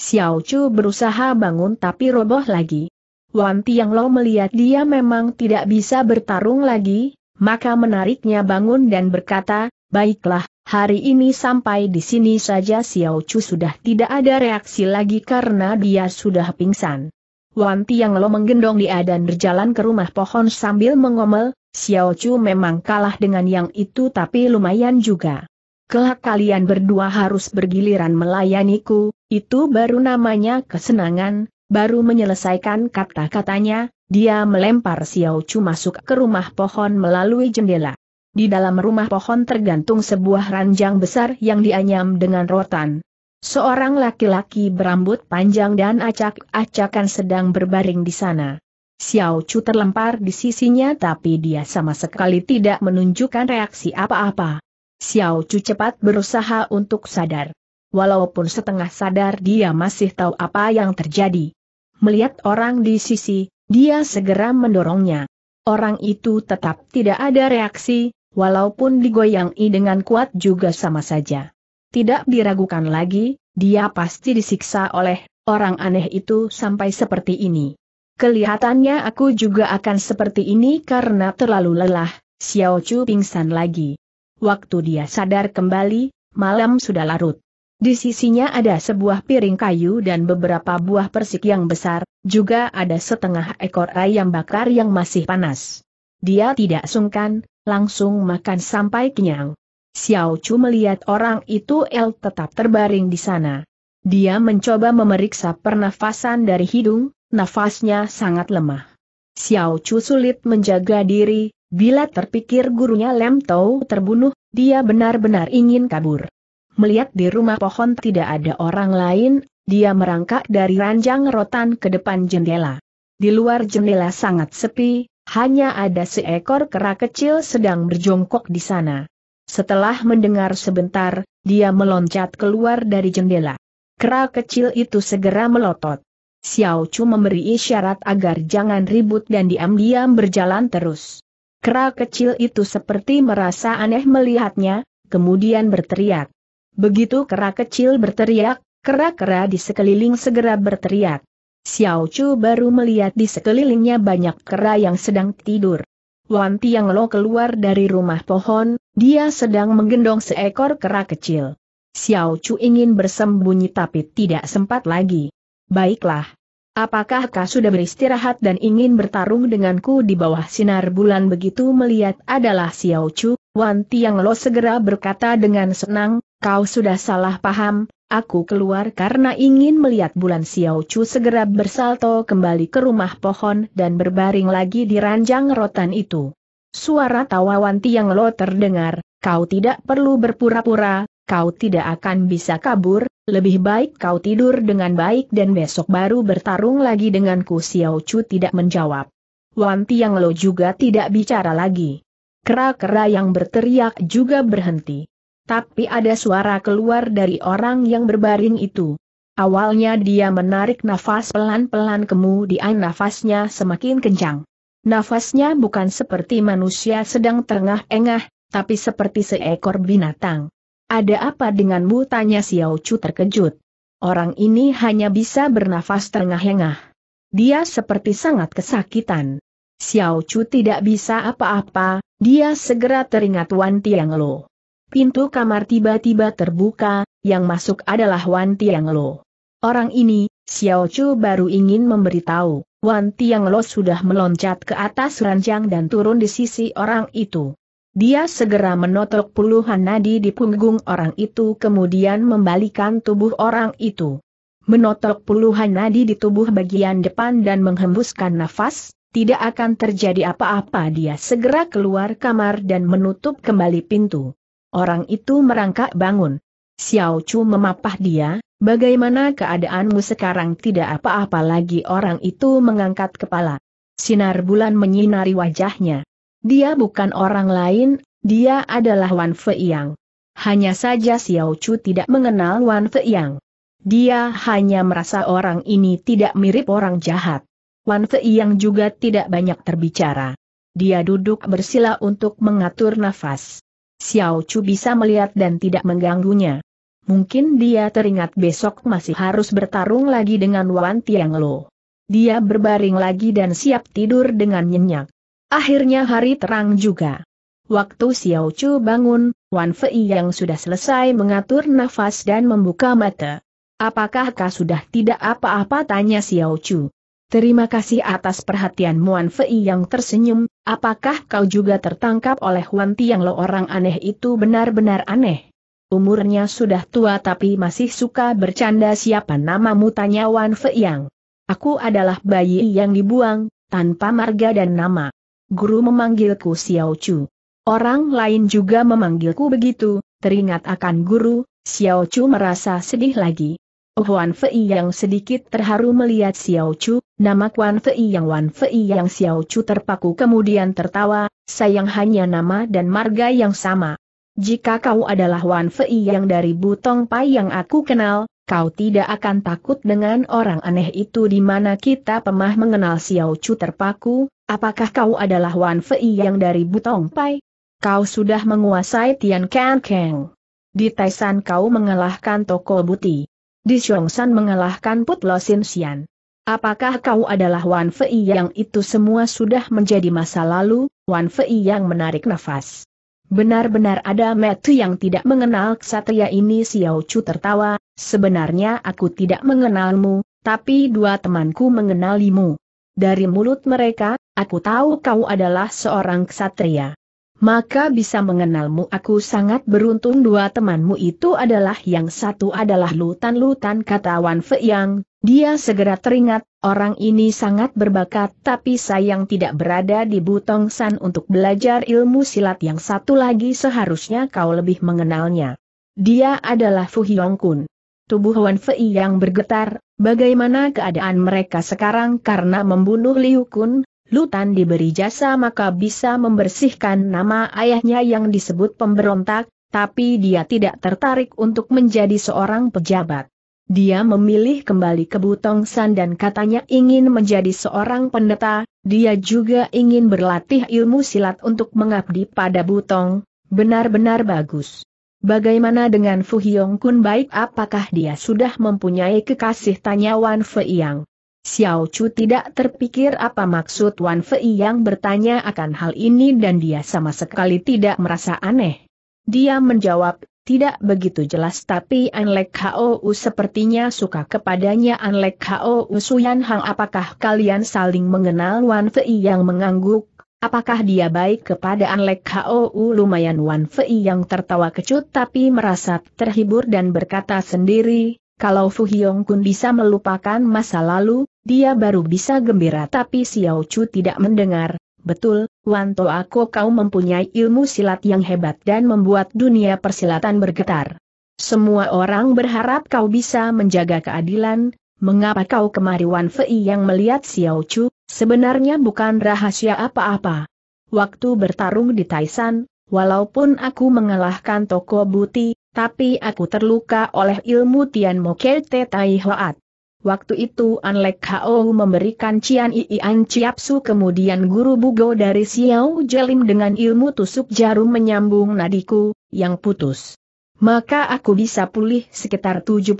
Speaker 1: Xiao Chu berusaha bangun tapi roboh lagi. Wan Tiang Lo melihat dia memang tidak bisa bertarung lagi, maka menariknya bangun dan berkata, baiklah, hari ini sampai di sini saja Xiao Chu sudah tidak ada reaksi lagi karena dia sudah pingsan. Wan Tiang Lo menggendong dia dan berjalan ke rumah pohon sambil mengomel, Xiao Chu memang kalah dengan yang itu tapi lumayan juga. Kelak kalian berdua harus bergiliran melayaniku, itu baru namanya kesenangan, baru menyelesaikan kata-katanya, dia melempar Xiao Chu masuk ke rumah pohon melalui jendela. Di dalam rumah pohon tergantung sebuah ranjang besar yang dianyam dengan rotan. Seorang laki-laki berambut panjang dan acak-acakan sedang berbaring di sana. Xiao Chu terlempar di sisinya tapi dia sama sekali tidak menunjukkan reaksi apa-apa. Xiao Chu cepat berusaha untuk sadar. Walaupun setengah sadar dia masih tahu apa yang terjadi. Melihat orang di sisi, dia segera mendorongnya. Orang itu tetap tidak ada reaksi, walaupun digoyangi dengan kuat juga sama saja. Tidak diragukan lagi, dia pasti disiksa oleh orang aneh itu sampai seperti ini. Kelihatannya aku juga akan seperti ini karena terlalu lelah, Xiao Chu pingsan lagi. Waktu dia sadar kembali, malam sudah larut. Di sisinya ada sebuah piring kayu dan beberapa buah persik yang besar, juga ada setengah ekor ayam bakar yang masih panas. Dia tidak sungkan, langsung makan sampai kenyang. Xiao Chu melihat orang itu El tetap terbaring di sana. Dia mencoba memeriksa pernafasan dari hidung, nafasnya sangat lemah. Xiao Chu sulit menjaga diri, Bila terpikir gurunya Lem Tau terbunuh, dia benar-benar ingin kabur. Melihat di rumah pohon tidak ada orang lain, dia merangkak dari ranjang rotan ke depan jendela. Di luar jendela sangat sepi, hanya ada seekor kera kecil sedang berjongkok di sana. Setelah mendengar sebentar, dia meloncat keluar dari jendela. Kera kecil itu segera melotot. Xiao Chu memberi isyarat agar jangan ribut dan diam-diam berjalan terus. Kera kecil itu seperti merasa aneh melihatnya, kemudian berteriak. Begitu kera kecil berteriak, kera-kera di sekeliling segera berteriak. Xiao Chu baru melihat di sekelilingnya banyak kera yang sedang tidur. Wan Tiang Lo keluar dari rumah pohon, dia sedang menggendong seekor kera kecil. Xiao Chu ingin bersembunyi tapi tidak sempat lagi. Baiklah, Apakah kau sudah beristirahat dan ingin bertarung denganku di bawah sinar bulan begitu melihat adalah Xiao Chu, Wan Tiang Lo segera berkata dengan senang, kau sudah salah paham, aku keluar karena ingin melihat bulan Xiao Chu segera bersalto kembali ke rumah pohon dan berbaring lagi di ranjang rotan itu. Suara tawa Wan Tiang Lo terdengar, kau tidak perlu berpura-pura, kau tidak akan bisa kabur, lebih baik kau tidur dengan baik dan besok baru bertarung lagi denganku Xiao Chu tidak menjawab. Wan Tiang Lo juga tidak bicara lagi. Kera-kera yang berteriak juga berhenti. Tapi ada suara keluar dari orang yang berbaring itu. Awalnya dia menarik nafas pelan-pelan kemudian nafasnya semakin kencang. Nafasnya bukan seperti manusia sedang terengah-engah, tapi seperti seekor binatang. Ada apa denganmu tanya Xiao Chu terkejut. Orang ini hanya bisa bernafas terengah-engah. Dia seperti sangat kesakitan. Xiao Chu tidak bisa apa-apa, dia segera teringat Wan Tiang Lo. Pintu kamar tiba-tiba terbuka, yang masuk adalah Wan Tiang Lo. Orang ini, Xiao Chu baru ingin memberitahu, Wan Tiang Lo sudah meloncat ke atas ranjang dan turun di sisi orang itu. Dia segera menotok puluhan nadi di punggung orang itu kemudian membalikan tubuh orang itu. Menotok puluhan nadi di tubuh bagian depan dan menghembuskan nafas, tidak akan terjadi apa-apa dia segera keluar kamar dan menutup kembali pintu. Orang itu merangkak bangun. Xiao Chu memapah dia, bagaimana keadaanmu sekarang tidak apa-apa lagi orang itu mengangkat kepala. Sinar bulan menyinari wajahnya. Dia bukan orang lain, dia adalah Wan Feiyang. Hanya saja Xiao Chu tidak mengenal Wan Feiyang. Dia hanya merasa orang ini tidak mirip orang jahat. Wan Feiyang juga tidak banyak terbicara. Dia duduk bersila untuk mengatur nafas. Xiao Chu bisa melihat dan tidak mengganggunya. Mungkin dia teringat besok masih harus bertarung lagi dengan Wan Tianglo. Dia berbaring lagi dan siap tidur dengan nyenyak. Akhirnya hari terang juga. Waktu Xiao Chu bangun, Wan Fei yang sudah selesai mengatur nafas dan membuka mata. Apakah kau sudah tidak apa-apa tanya Xiao Chu. Terima kasih atas perhatian Wan Fei yang tersenyum, apakah kau juga tertangkap oleh Wan Tiang Lo orang aneh itu benar-benar aneh? Umurnya sudah tua tapi masih suka bercanda siapa namamu tanya Wan Fei yang. Aku adalah bayi yang dibuang, tanpa marga dan nama guru memanggilku Xiao Chu. Orang lain juga memanggilku begitu, teringat akan guru, Xiao Chu merasa sedih lagi. Huan Fei yang sedikit terharu melihat Xiao Chu, nama Wan Fei yang Wan Fei yang Xiao Chu terpaku kemudian tertawa, sayang hanya nama dan marga yang sama. Jika kau adalah Wan Fei yang dari Butong Pai yang aku kenal, kau tidak akan takut dengan orang aneh itu di mana kita pemah mengenal Xiao Chu terpaku, apakah kau adalah Wan Fei yang dari Butong Pai? Kau sudah menguasai Tian Kang Kang. Di Taisan kau mengalahkan Toko Buti. Di Xiongshan mengalahkan Putlo Sin Xian. Apakah kau adalah Wan Fei yang itu semua sudah menjadi masa lalu? Wan Fei yang menarik nafas. Benar-benar ada metu yang tidak mengenal ksatria ini Xiao Chu tertawa, sebenarnya aku tidak mengenalmu, tapi dua temanku mengenalimu. Dari mulut mereka, Aku tahu kau adalah seorang ksatria. Maka bisa mengenalmu aku sangat beruntung dua temanmu itu adalah yang satu adalah lutan-lutan kata Wan Yang. dia segera teringat, orang ini sangat berbakat tapi sayang tidak berada di Butong San untuk belajar ilmu silat yang satu lagi seharusnya kau lebih mengenalnya. Dia adalah Fu Hyong Kun. Tubuh Wan Fei yang bergetar, bagaimana keadaan mereka sekarang karena membunuh Liu Kun, Lutan diberi jasa maka bisa membersihkan nama ayahnya yang disebut pemberontak, tapi dia tidak tertarik untuk menjadi seorang pejabat. Dia memilih kembali ke Butong San dan katanya ingin menjadi seorang pendeta, dia juga ingin berlatih ilmu silat untuk mengabdi pada Butong, benar-benar bagus. Bagaimana dengan Fu Hyong Kun baik apakah dia sudah mempunyai kekasih tanya Wan yang. Xiao Chu tidak terpikir apa maksud Wan Fei yang bertanya akan hal ini dan dia sama sekali tidak merasa aneh. Dia menjawab, tidak begitu jelas tapi Anlek Hou sepertinya suka kepadanya Anlek Hou Suyan Hang apakah kalian saling mengenal Wan Fei yang mengangguk? Apakah dia baik kepada Anlek Hou lumayan Wan Fei yang tertawa kecut tapi merasa terhibur dan berkata sendiri, kalau Fu Hyong Kun bisa melupakan masa lalu, dia baru bisa gembira tapi Xiao Chu tidak mendengar, betul, Wanto aku kau mempunyai ilmu silat yang hebat dan membuat dunia persilatan bergetar. Semua orang berharap kau bisa menjaga keadilan, mengapa kau kemari Wan Fei yang melihat Xiao Chu, sebenarnya bukan rahasia apa-apa. Waktu bertarung di Taisan, walaupun aku mengalahkan toko buti, tapi aku terluka oleh ilmu Tian Te Tai Hoat. Waktu itu Anlek Hao memberikan Cian Iian Ciapsu kemudian guru Bugo dari Xiao Jelim dengan ilmu tusuk jarum menyambung nadiku, yang putus. Maka aku bisa pulih sekitar 70%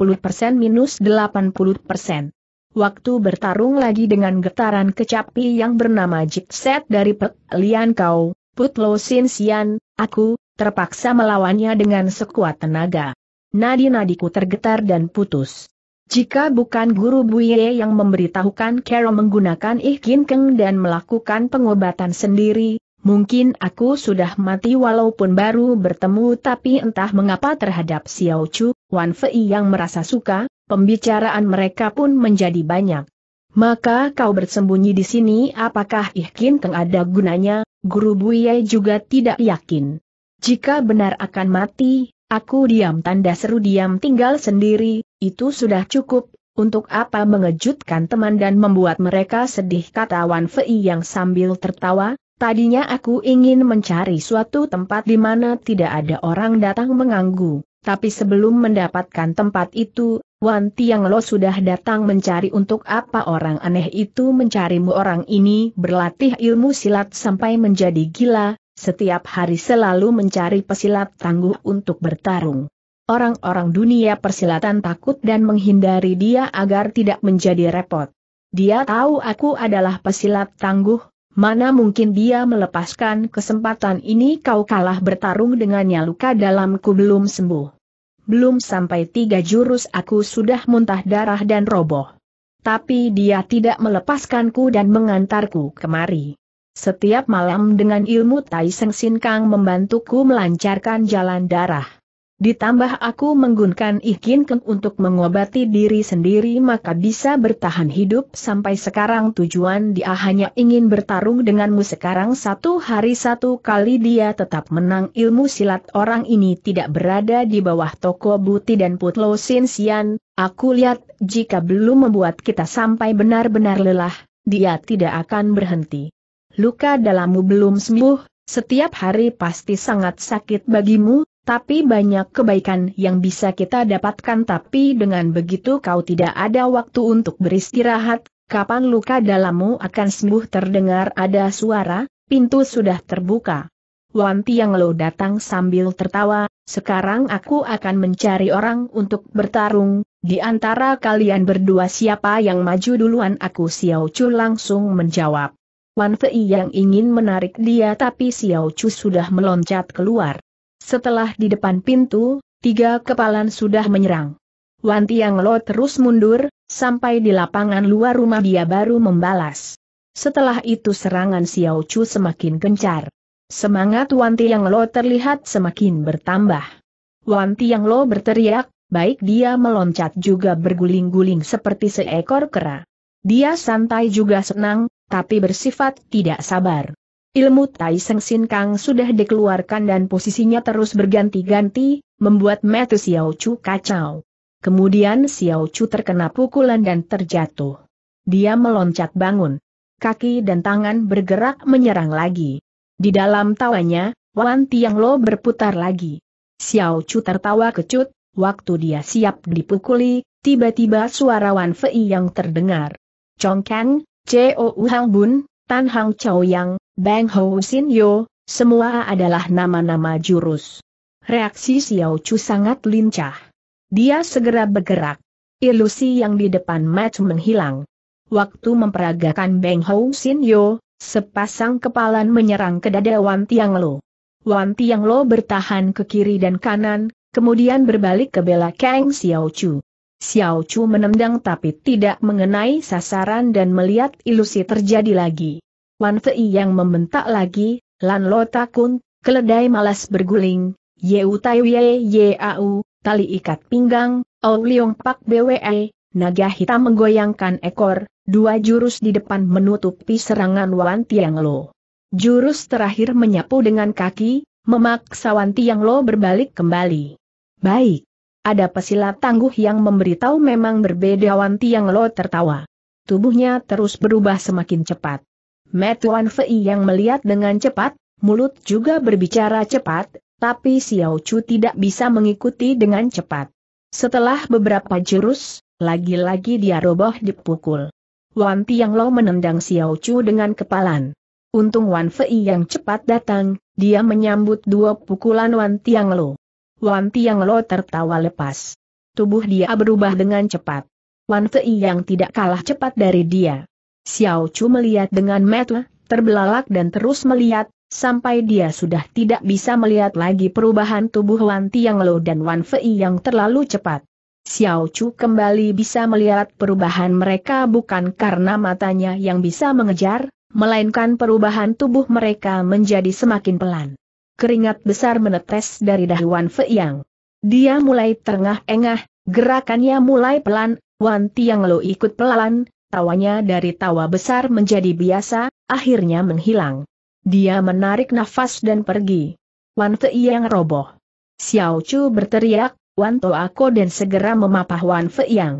Speaker 1: minus 80%. Waktu bertarung lagi dengan getaran kecapi yang bernama Jikset dari Pek Lian Kau, Put Lo Sin Sian, aku, terpaksa melawannya dengan sekuat tenaga. Nadi-nadiku tergetar dan putus. Jika bukan guru Buye yang memberitahukan Kero menggunakan ikin keng dan melakukan pengobatan sendiri, mungkin aku sudah mati walaupun baru bertemu tapi entah mengapa terhadap Xiao Chu, Wan Fei yang merasa suka, pembicaraan mereka pun menjadi banyak. Maka kau bersembunyi di sini apakah ikin keng ada gunanya, guru Buye juga tidak yakin. Jika benar akan mati, Aku diam tanda seru diam tinggal sendiri, itu sudah cukup, untuk apa mengejutkan teman dan membuat mereka sedih kata Wan Fei yang sambil tertawa, tadinya aku ingin mencari suatu tempat di mana tidak ada orang datang mengganggu, tapi sebelum mendapatkan tempat itu, Wan Tiang Lo sudah datang mencari untuk apa orang aneh itu mencarimu orang ini berlatih ilmu silat sampai menjadi gila, setiap hari selalu mencari pesilat tangguh untuk bertarung. Orang-orang dunia persilatan takut dan menghindari dia agar tidak menjadi repot. Dia tahu aku adalah pesilat tangguh, mana mungkin dia melepaskan kesempatan ini kau kalah bertarung dengannya luka dalamku belum sembuh. Belum sampai tiga jurus aku sudah muntah darah dan roboh. Tapi dia tidak melepaskanku dan mengantarku kemari. Setiap malam dengan ilmu Tai Seng Sin Kang membantuku melancarkan jalan darah. Ditambah aku menggunakan ikin keng untuk mengobati diri sendiri maka bisa bertahan hidup sampai sekarang tujuan dia hanya ingin bertarung denganmu sekarang satu hari satu kali dia tetap menang ilmu silat orang ini tidak berada di bawah toko buti dan putlo sin sian, aku lihat jika belum membuat kita sampai benar-benar lelah, dia tidak akan berhenti luka dalammu belum sembuh, setiap hari pasti sangat sakit bagimu, tapi banyak kebaikan yang bisa kita dapatkan tapi dengan begitu kau tidak ada waktu untuk beristirahat, kapan luka dalammu akan sembuh terdengar ada suara, pintu sudah terbuka. Wan Tiang Lo datang sambil tertawa, sekarang aku akan mencari orang untuk bertarung, di antara kalian berdua siapa yang maju duluan aku Xiao Chu langsung menjawab. Wan Fei yang ingin menarik dia tapi Xiao Chu sudah meloncat keluar. Setelah di depan pintu, tiga kepalan sudah menyerang. Wan Tiang Lo terus mundur, sampai di lapangan luar rumah dia baru membalas. Setelah itu serangan Xiao Chu semakin kencar. Semangat Wan Tiang Lo terlihat semakin bertambah. Wan Tiang Lo berteriak, baik dia meloncat juga berguling-guling seperti seekor kera. Dia santai juga senang, tapi bersifat tidak sabar. Ilmu Tai Seng Sin Kang sudah dikeluarkan dan posisinya terus berganti-ganti, membuat Metu Xiao Chu kacau. Kemudian Xiao Chu terkena pukulan dan terjatuh. Dia meloncat bangun. Kaki dan tangan bergerak menyerang lagi. Di dalam tawanya, Wan Tiang Lo berputar lagi. Xiao Chu tertawa kecut, waktu dia siap dipukuli, tiba-tiba suara Wan Fei yang terdengar. Chong Kang, Cheo Hang Bun, Tan Hang Chow Yang, Bang Ho Sin Yo, semua adalah nama-nama jurus. Reaksi Xiao Chu sangat lincah. Dia segera bergerak. Ilusi yang di depan match menghilang. Waktu memperagakan Bang Ho Sin Yo, sepasang kepalan menyerang ke dada Wan Tiang Lo. Wan Tiang Lo bertahan ke kiri dan kanan, kemudian berbalik ke bela Kang Xiao Chu. Xiao Chu menendang tapi tidak mengenai sasaran dan melihat ilusi terjadi lagi. Wan Fei yang membentak lagi, Lan Lo Takun, keledai malas berguling, Yeu Tai Wei Au, tali ikat pinggang, Ou Liong Pak BWE, naga hitam menggoyangkan ekor, dua jurus di depan menutupi serangan Wan Tiang Lo. Jurus terakhir menyapu dengan kaki, memaksa Wan Tiang Lo berbalik kembali. Baik. Ada pesilat tangguh yang memberitahu memang berbeda Wan Tiang Lo tertawa. Tubuhnya terus berubah semakin cepat. Metuan Fei yang melihat dengan cepat, mulut juga berbicara cepat, tapi Xiao Chu tidak bisa mengikuti dengan cepat. Setelah beberapa jurus, lagi-lagi dia roboh dipukul. Wan Tiang Lo menendang Xiao Chu dengan kepalan. Untung Wan Fei yang cepat datang, dia menyambut dua pukulan Wan Tiang Lo. Wan Tiang Lo tertawa lepas. Tubuh dia berubah dengan cepat. Wan Tei yang tidak kalah cepat dari dia. Xiao Chu melihat dengan mata, terbelalak dan terus melihat, sampai dia sudah tidak bisa melihat lagi perubahan tubuh Wan Tiang Lo dan Wan Fei yang terlalu cepat. Xiao Chu kembali bisa melihat perubahan mereka bukan karena matanya yang bisa mengejar, melainkan perubahan tubuh mereka menjadi semakin pelan keringat besar menetes dari dahi Fei Yang. Dia mulai terengah-engah, gerakannya mulai pelan, Wan Tiang Lo ikut pelan, tawanya dari tawa besar menjadi biasa, akhirnya menghilang. Dia menarik nafas dan pergi. Wan Fei Yang roboh. Xiao Chu berteriak, Wan To dan segera memapah Wan Fei Yang.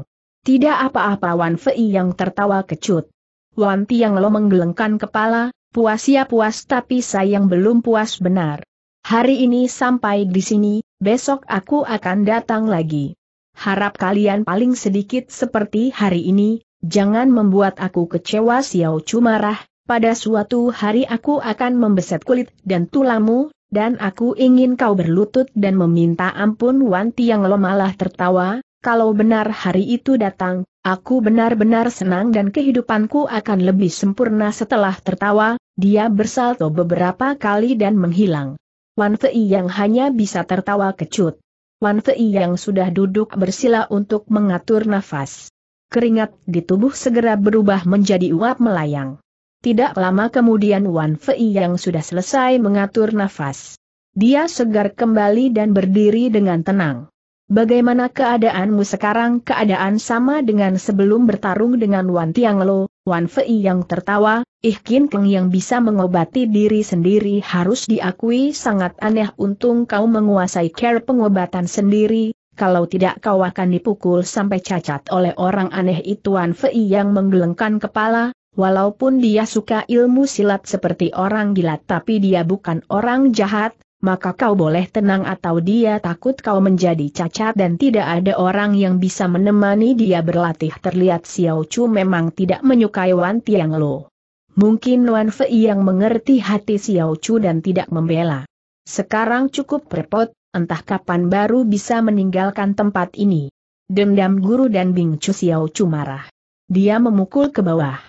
Speaker 1: Tidak apa-apa Wan Fei Yang tertawa kecut. Wan Tiang Lo menggelengkan kepala, Puas ya puas tapi sayang belum puas benar. Hari ini sampai di sini, besok aku akan datang lagi. Harap kalian paling sedikit seperti hari ini, jangan membuat aku kecewa Xiao Chu marah, pada suatu hari aku akan membeset kulit dan tulangmu, dan aku ingin kau berlutut dan meminta ampun Wan Tiang Lo malah tertawa, kalau benar hari itu datang, aku benar-benar senang dan kehidupanku akan lebih sempurna setelah tertawa, dia bersalto beberapa kali dan menghilang. Wan Fei yang hanya bisa tertawa kecut. Wan Fei yang sudah duduk bersila untuk mengatur nafas. Keringat di tubuh segera berubah menjadi uap melayang. Tidak lama kemudian Wan Fei yang sudah selesai mengatur nafas. Dia segar kembali dan berdiri dengan tenang. Bagaimana keadaanmu sekarang? Keadaan sama dengan sebelum bertarung dengan Wan Tianglo, Wan Fei yang tertawa, Ih Kin Keng yang bisa mengobati diri sendiri harus diakui sangat aneh untung kau menguasai care pengobatan sendiri, kalau tidak kau akan dipukul sampai cacat oleh orang aneh itu Wan Fei yang menggelengkan kepala, walaupun dia suka ilmu silat seperti orang gila tapi dia bukan orang jahat, maka kau boleh tenang atau dia takut kau menjadi cacat dan tidak ada orang yang bisa menemani dia berlatih terlihat Xiao Chu memang tidak menyukai Wan Tiang Lo. Mungkin Wan Fei yang mengerti hati Xiao Chu dan tidak membela. Sekarang cukup repot, entah kapan baru bisa meninggalkan tempat ini. Dendam guru dan Bing Chu Xiao Chu marah. Dia memukul ke bawah.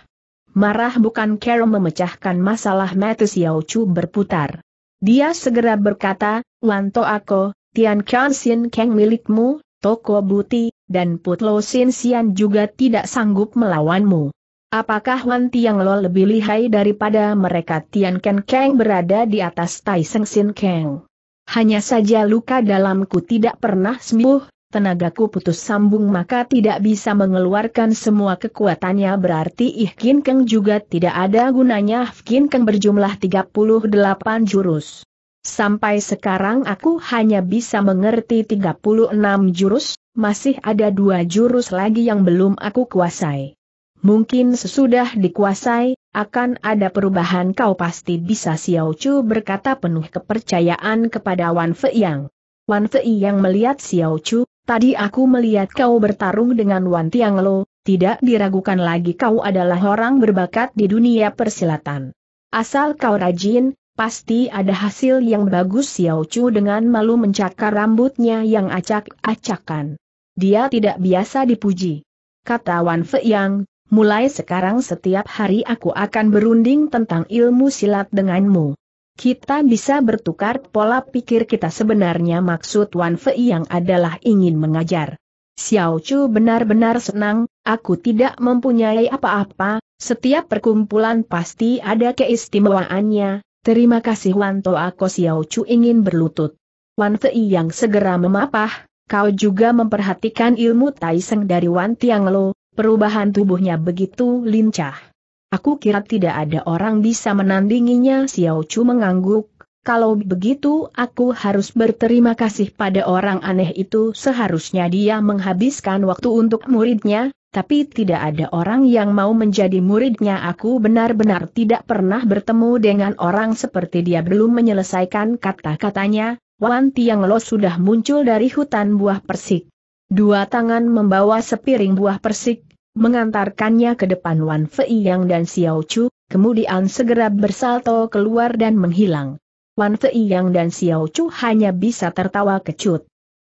Speaker 1: Marah bukan Carol memecahkan masalah mata Xiao Chu berputar. Dia segera berkata, Wanto To Ako, Tian Kian Sin Kang milikmu, Toko Buti, dan Putlo Sin Sian juga tidak sanggup melawanmu. Apakah Wan Tiang Lo lebih lihai daripada mereka Tian Kan Kang berada di atas Tai Seng Sin Kang? Hanya saja luka dalamku tidak pernah sembuh, tenagaku putus sambung maka tidak bisa mengeluarkan semua kekuatannya berarti Ihkin Keng juga tidak ada gunanya Ihkin Keng berjumlah 38 jurus. Sampai sekarang aku hanya bisa mengerti 36 jurus, masih ada dua jurus lagi yang belum aku kuasai. Mungkin sesudah dikuasai, akan ada perubahan kau pasti bisa Xiao Chu berkata penuh kepercayaan kepada Wan Fei Yang. Wan Fei yang melihat Xiao Chu, Tadi aku melihat kau bertarung dengan Wan Tiang Lo, tidak diragukan lagi kau adalah orang berbakat di dunia persilatan. Asal kau rajin, pasti ada hasil yang bagus Xiao Chu dengan malu mencakar rambutnya yang acak-acakan. Dia tidak biasa dipuji. Kata Wan Yang. mulai sekarang setiap hari aku akan berunding tentang ilmu silat denganmu. Kita bisa bertukar pola pikir kita sebenarnya maksud Wan Fei yang adalah ingin mengajar. Xiao Chu benar-benar senang, aku tidak mempunyai apa-apa, setiap perkumpulan pasti ada keistimewaannya, terima kasih Wan Toa, Xiao Chu ingin berlutut. Wan Fei yang segera memapah, kau juga memperhatikan ilmu Taiseng dari Wan Tiang perubahan tubuhnya begitu lincah. Aku kira tidak ada orang bisa menandinginya Xiao Chu mengangguk. Kalau begitu aku harus berterima kasih pada orang aneh itu seharusnya dia menghabiskan waktu untuk muridnya, tapi tidak ada orang yang mau menjadi muridnya aku benar-benar tidak pernah bertemu dengan orang seperti dia belum menyelesaikan kata-katanya, Wan Tiang Lo sudah muncul dari hutan buah persik. Dua tangan membawa sepiring buah persik, mengantarkannya ke depan Wan Fei Yang dan Xiao Chu, kemudian segera bersalto keluar dan menghilang. Wan Fei Yang dan Xiao Chu hanya bisa tertawa kecut.